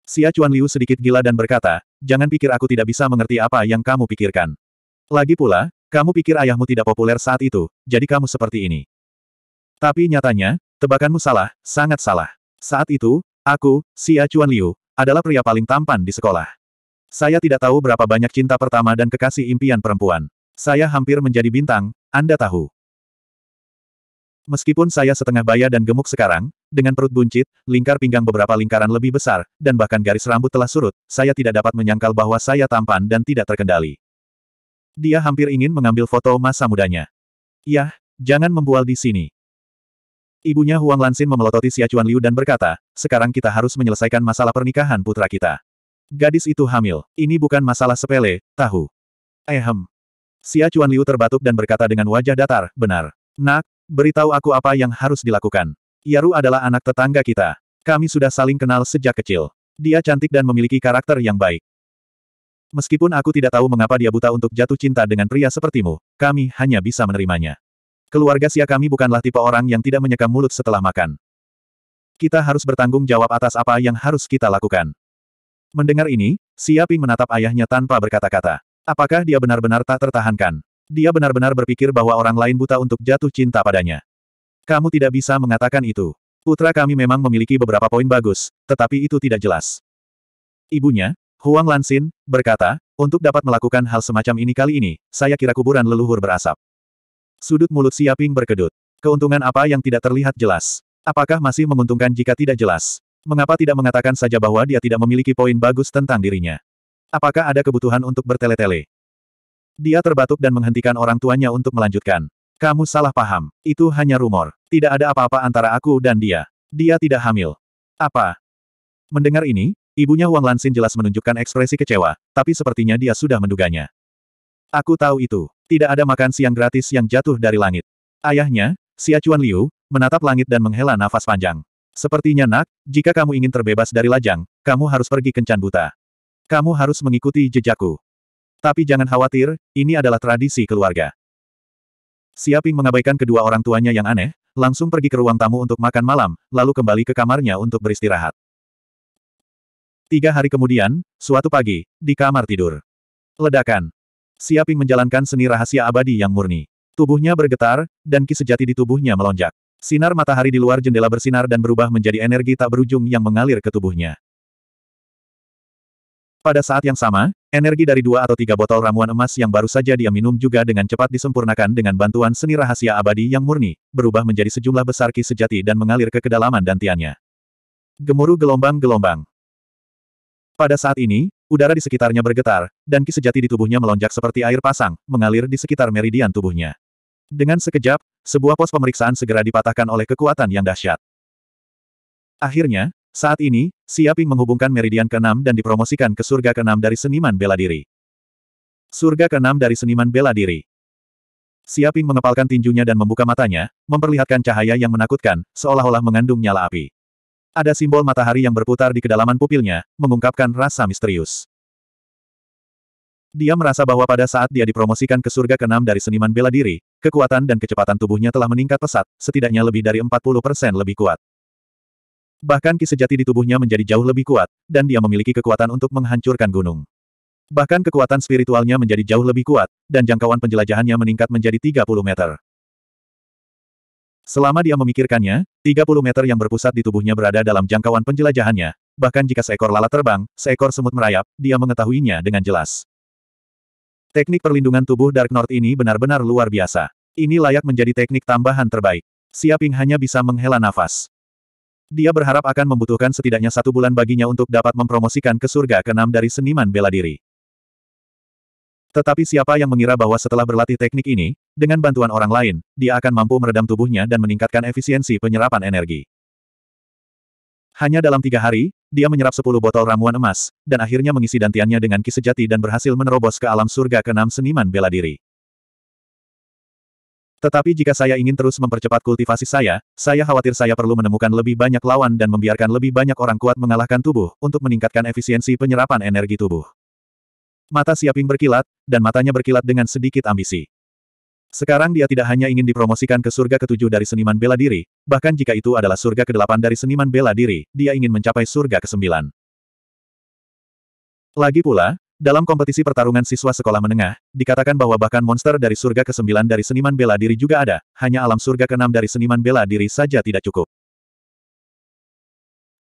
Xia Chuan Liu sedikit gila dan berkata, jangan pikir aku tidak bisa mengerti apa yang kamu pikirkan. Lagi pula, kamu pikir ayahmu tidak populer saat itu, jadi kamu seperti ini. Tapi nyatanya, Tebakanmu salah, sangat salah. Saat itu, aku, Xia Chuan Liu, adalah pria paling tampan di sekolah. Saya tidak tahu berapa banyak cinta pertama dan kekasih impian perempuan. Saya hampir menjadi bintang, Anda tahu. Meskipun saya setengah baya dan gemuk sekarang, dengan perut buncit, lingkar pinggang beberapa lingkaran lebih besar, dan bahkan garis rambut telah surut, saya tidak dapat menyangkal bahwa saya tampan dan tidak terkendali. Dia hampir ingin mengambil foto masa mudanya. Yah, jangan membual di sini. Ibunya Huang Lansin memelototi Cuan Liu dan berkata, sekarang kita harus menyelesaikan masalah pernikahan putra kita. Gadis itu hamil, ini bukan masalah sepele, tahu. Ehem. Cuan Liu terbatuk dan berkata dengan wajah datar, benar. Nak, beritahu aku apa yang harus dilakukan. Yaru adalah anak tetangga kita. Kami sudah saling kenal sejak kecil. Dia cantik dan memiliki karakter yang baik. Meskipun aku tidak tahu mengapa dia buta untuk jatuh cinta dengan pria sepertimu, kami hanya bisa menerimanya. Keluarga Sia kami bukanlah tipe orang yang tidak menyekam mulut setelah makan. Kita harus bertanggung jawab atas apa yang harus kita lakukan. Mendengar ini, Sia Ping menatap ayahnya tanpa berkata-kata. Apakah dia benar-benar tak tertahankan? Dia benar-benar berpikir bahwa orang lain buta untuk jatuh cinta padanya. Kamu tidak bisa mengatakan itu. Putra kami memang memiliki beberapa poin bagus, tetapi itu tidak jelas. Ibunya, Huang Lansin, berkata, untuk dapat melakukan hal semacam ini kali ini, saya kira kuburan leluhur berasap. Sudut mulut Siaping berkedut. Keuntungan apa yang tidak terlihat jelas? Apakah masih menguntungkan jika tidak jelas? Mengapa tidak mengatakan saja bahwa dia tidak memiliki poin bagus tentang dirinya? Apakah ada kebutuhan untuk bertele-tele? Dia terbatuk dan menghentikan orang tuanya untuk melanjutkan. Kamu salah paham. Itu hanya rumor. Tidak ada apa-apa antara aku dan dia. Dia tidak hamil. Apa? Mendengar ini, ibunya Wang Lansin jelas menunjukkan ekspresi kecewa, tapi sepertinya dia sudah menduganya. Aku tahu itu. Tidak ada makan siang gratis yang jatuh dari langit. Ayahnya, Xia Chuan Liu, menatap langit dan menghela nafas panjang. Sepertinya nak, jika kamu ingin terbebas dari lajang, kamu harus pergi kencan buta. Kamu harus mengikuti jejakku. Tapi jangan khawatir, ini adalah tradisi keluarga. Siaping mengabaikan kedua orang tuanya yang aneh, langsung pergi ke ruang tamu untuk makan malam, lalu kembali ke kamarnya untuk beristirahat. Tiga hari kemudian, suatu pagi, di kamar tidur. Ledakan. Siaping menjalankan seni rahasia abadi yang murni. Tubuhnya bergetar, dan ki sejati di tubuhnya melonjak. Sinar matahari di luar jendela bersinar dan berubah menjadi energi tak berujung yang mengalir ke tubuhnya. Pada saat yang sama, energi dari dua atau tiga botol ramuan emas yang baru saja dia minum juga dengan cepat disempurnakan dengan bantuan seni rahasia abadi yang murni, berubah menjadi sejumlah besar ki sejati dan mengalir ke kedalaman dantiannya. Gemuruh gelombang-gelombang. Pada saat ini, Udara di sekitarnya bergetar, dan ki sejati di tubuhnya melonjak seperti air pasang, mengalir di sekitar meridian tubuhnya. Dengan sekejap, sebuah pos pemeriksaan segera dipatahkan oleh kekuatan yang dahsyat. Akhirnya, saat ini, Siaping menghubungkan meridian ke-6 dan dipromosikan ke surga ke-6 dari seniman bela diri. Surga ke-6 dari seniman bela diri. Siaping mengepalkan tinjunya dan membuka matanya, memperlihatkan cahaya yang menakutkan, seolah-olah mengandung nyala api. Ada simbol matahari yang berputar di kedalaman pupilnya, mengungkapkan rasa misterius. Dia merasa bahwa pada saat dia dipromosikan ke surga keenam dari seniman bela diri, kekuatan dan kecepatan tubuhnya telah meningkat pesat, setidaknya lebih dari 40% lebih kuat. Bahkan ki sejati di tubuhnya menjadi jauh lebih kuat, dan dia memiliki kekuatan untuk menghancurkan gunung. Bahkan kekuatan spiritualnya menjadi jauh lebih kuat, dan jangkauan penjelajahannya meningkat menjadi 30 meter. Selama dia memikirkannya, 30 meter yang berpusat di tubuhnya berada dalam jangkauan penjelajahannya. Bahkan jika seekor lalat terbang, seekor semut merayap, dia mengetahuinya dengan jelas. Teknik perlindungan tubuh Dark North ini benar-benar luar biasa. Ini layak menjadi teknik tambahan terbaik. Siaping hanya bisa menghela nafas. Dia berharap akan membutuhkan setidaknya satu bulan baginya untuk dapat mempromosikan ke surga keenam dari seniman bela diri. Tetapi siapa yang mengira bahwa setelah berlatih teknik ini, dengan bantuan orang lain, dia akan mampu meredam tubuhnya dan meningkatkan efisiensi penyerapan energi. Hanya dalam tiga hari, dia menyerap sepuluh botol ramuan emas, dan akhirnya mengisi dantiannya dengan ki sejati dan berhasil menerobos ke alam surga keenam seniman bela diri. Tetapi jika saya ingin terus mempercepat kultivasi saya, saya khawatir saya perlu menemukan lebih banyak lawan dan membiarkan lebih banyak orang kuat mengalahkan tubuh untuk meningkatkan efisiensi penyerapan energi tubuh. Mata Siaping berkilat, dan matanya berkilat dengan sedikit ambisi. Sekarang dia tidak hanya ingin dipromosikan ke surga ketujuh dari seniman bela diri, bahkan jika itu adalah surga kedelapan dari seniman bela diri, dia ingin mencapai surga kesembilan. Lagi pula, dalam kompetisi pertarungan siswa sekolah menengah, dikatakan bahwa bahkan monster dari surga kesembilan dari seniman bela diri juga ada, hanya alam surga keenam dari seniman bela diri saja tidak cukup.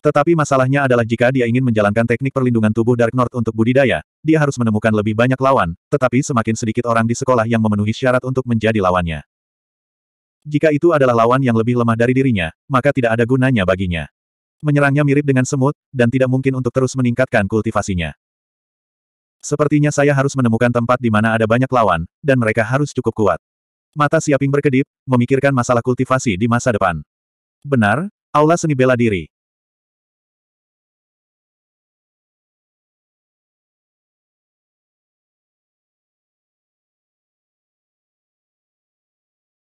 Tetapi masalahnya adalah jika dia ingin menjalankan teknik perlindungan tubuh Dark North untuk budidaya, dia harus menemukan lebih banyak lawan, tetapi semakin sedikit orang di sekolah yang memenuhi syarat untuk menjadi lawannya. Jika itu adalah lawan yang lebih lemah dari dirinya, maka tidak ada gunanya baginya. Menyerangnya mirip dengan semut, dan tidak mungkin untuk terus meningkatkan kultivasinya. Sepertinya saya harus menemukan tempat di mana ada banyak lawan, dan mereka harus cukup kuat. Mata Siaping berkedip, memikirkan masalah kultivasi di masa depan. Benar, Aula Seni Bela Diri.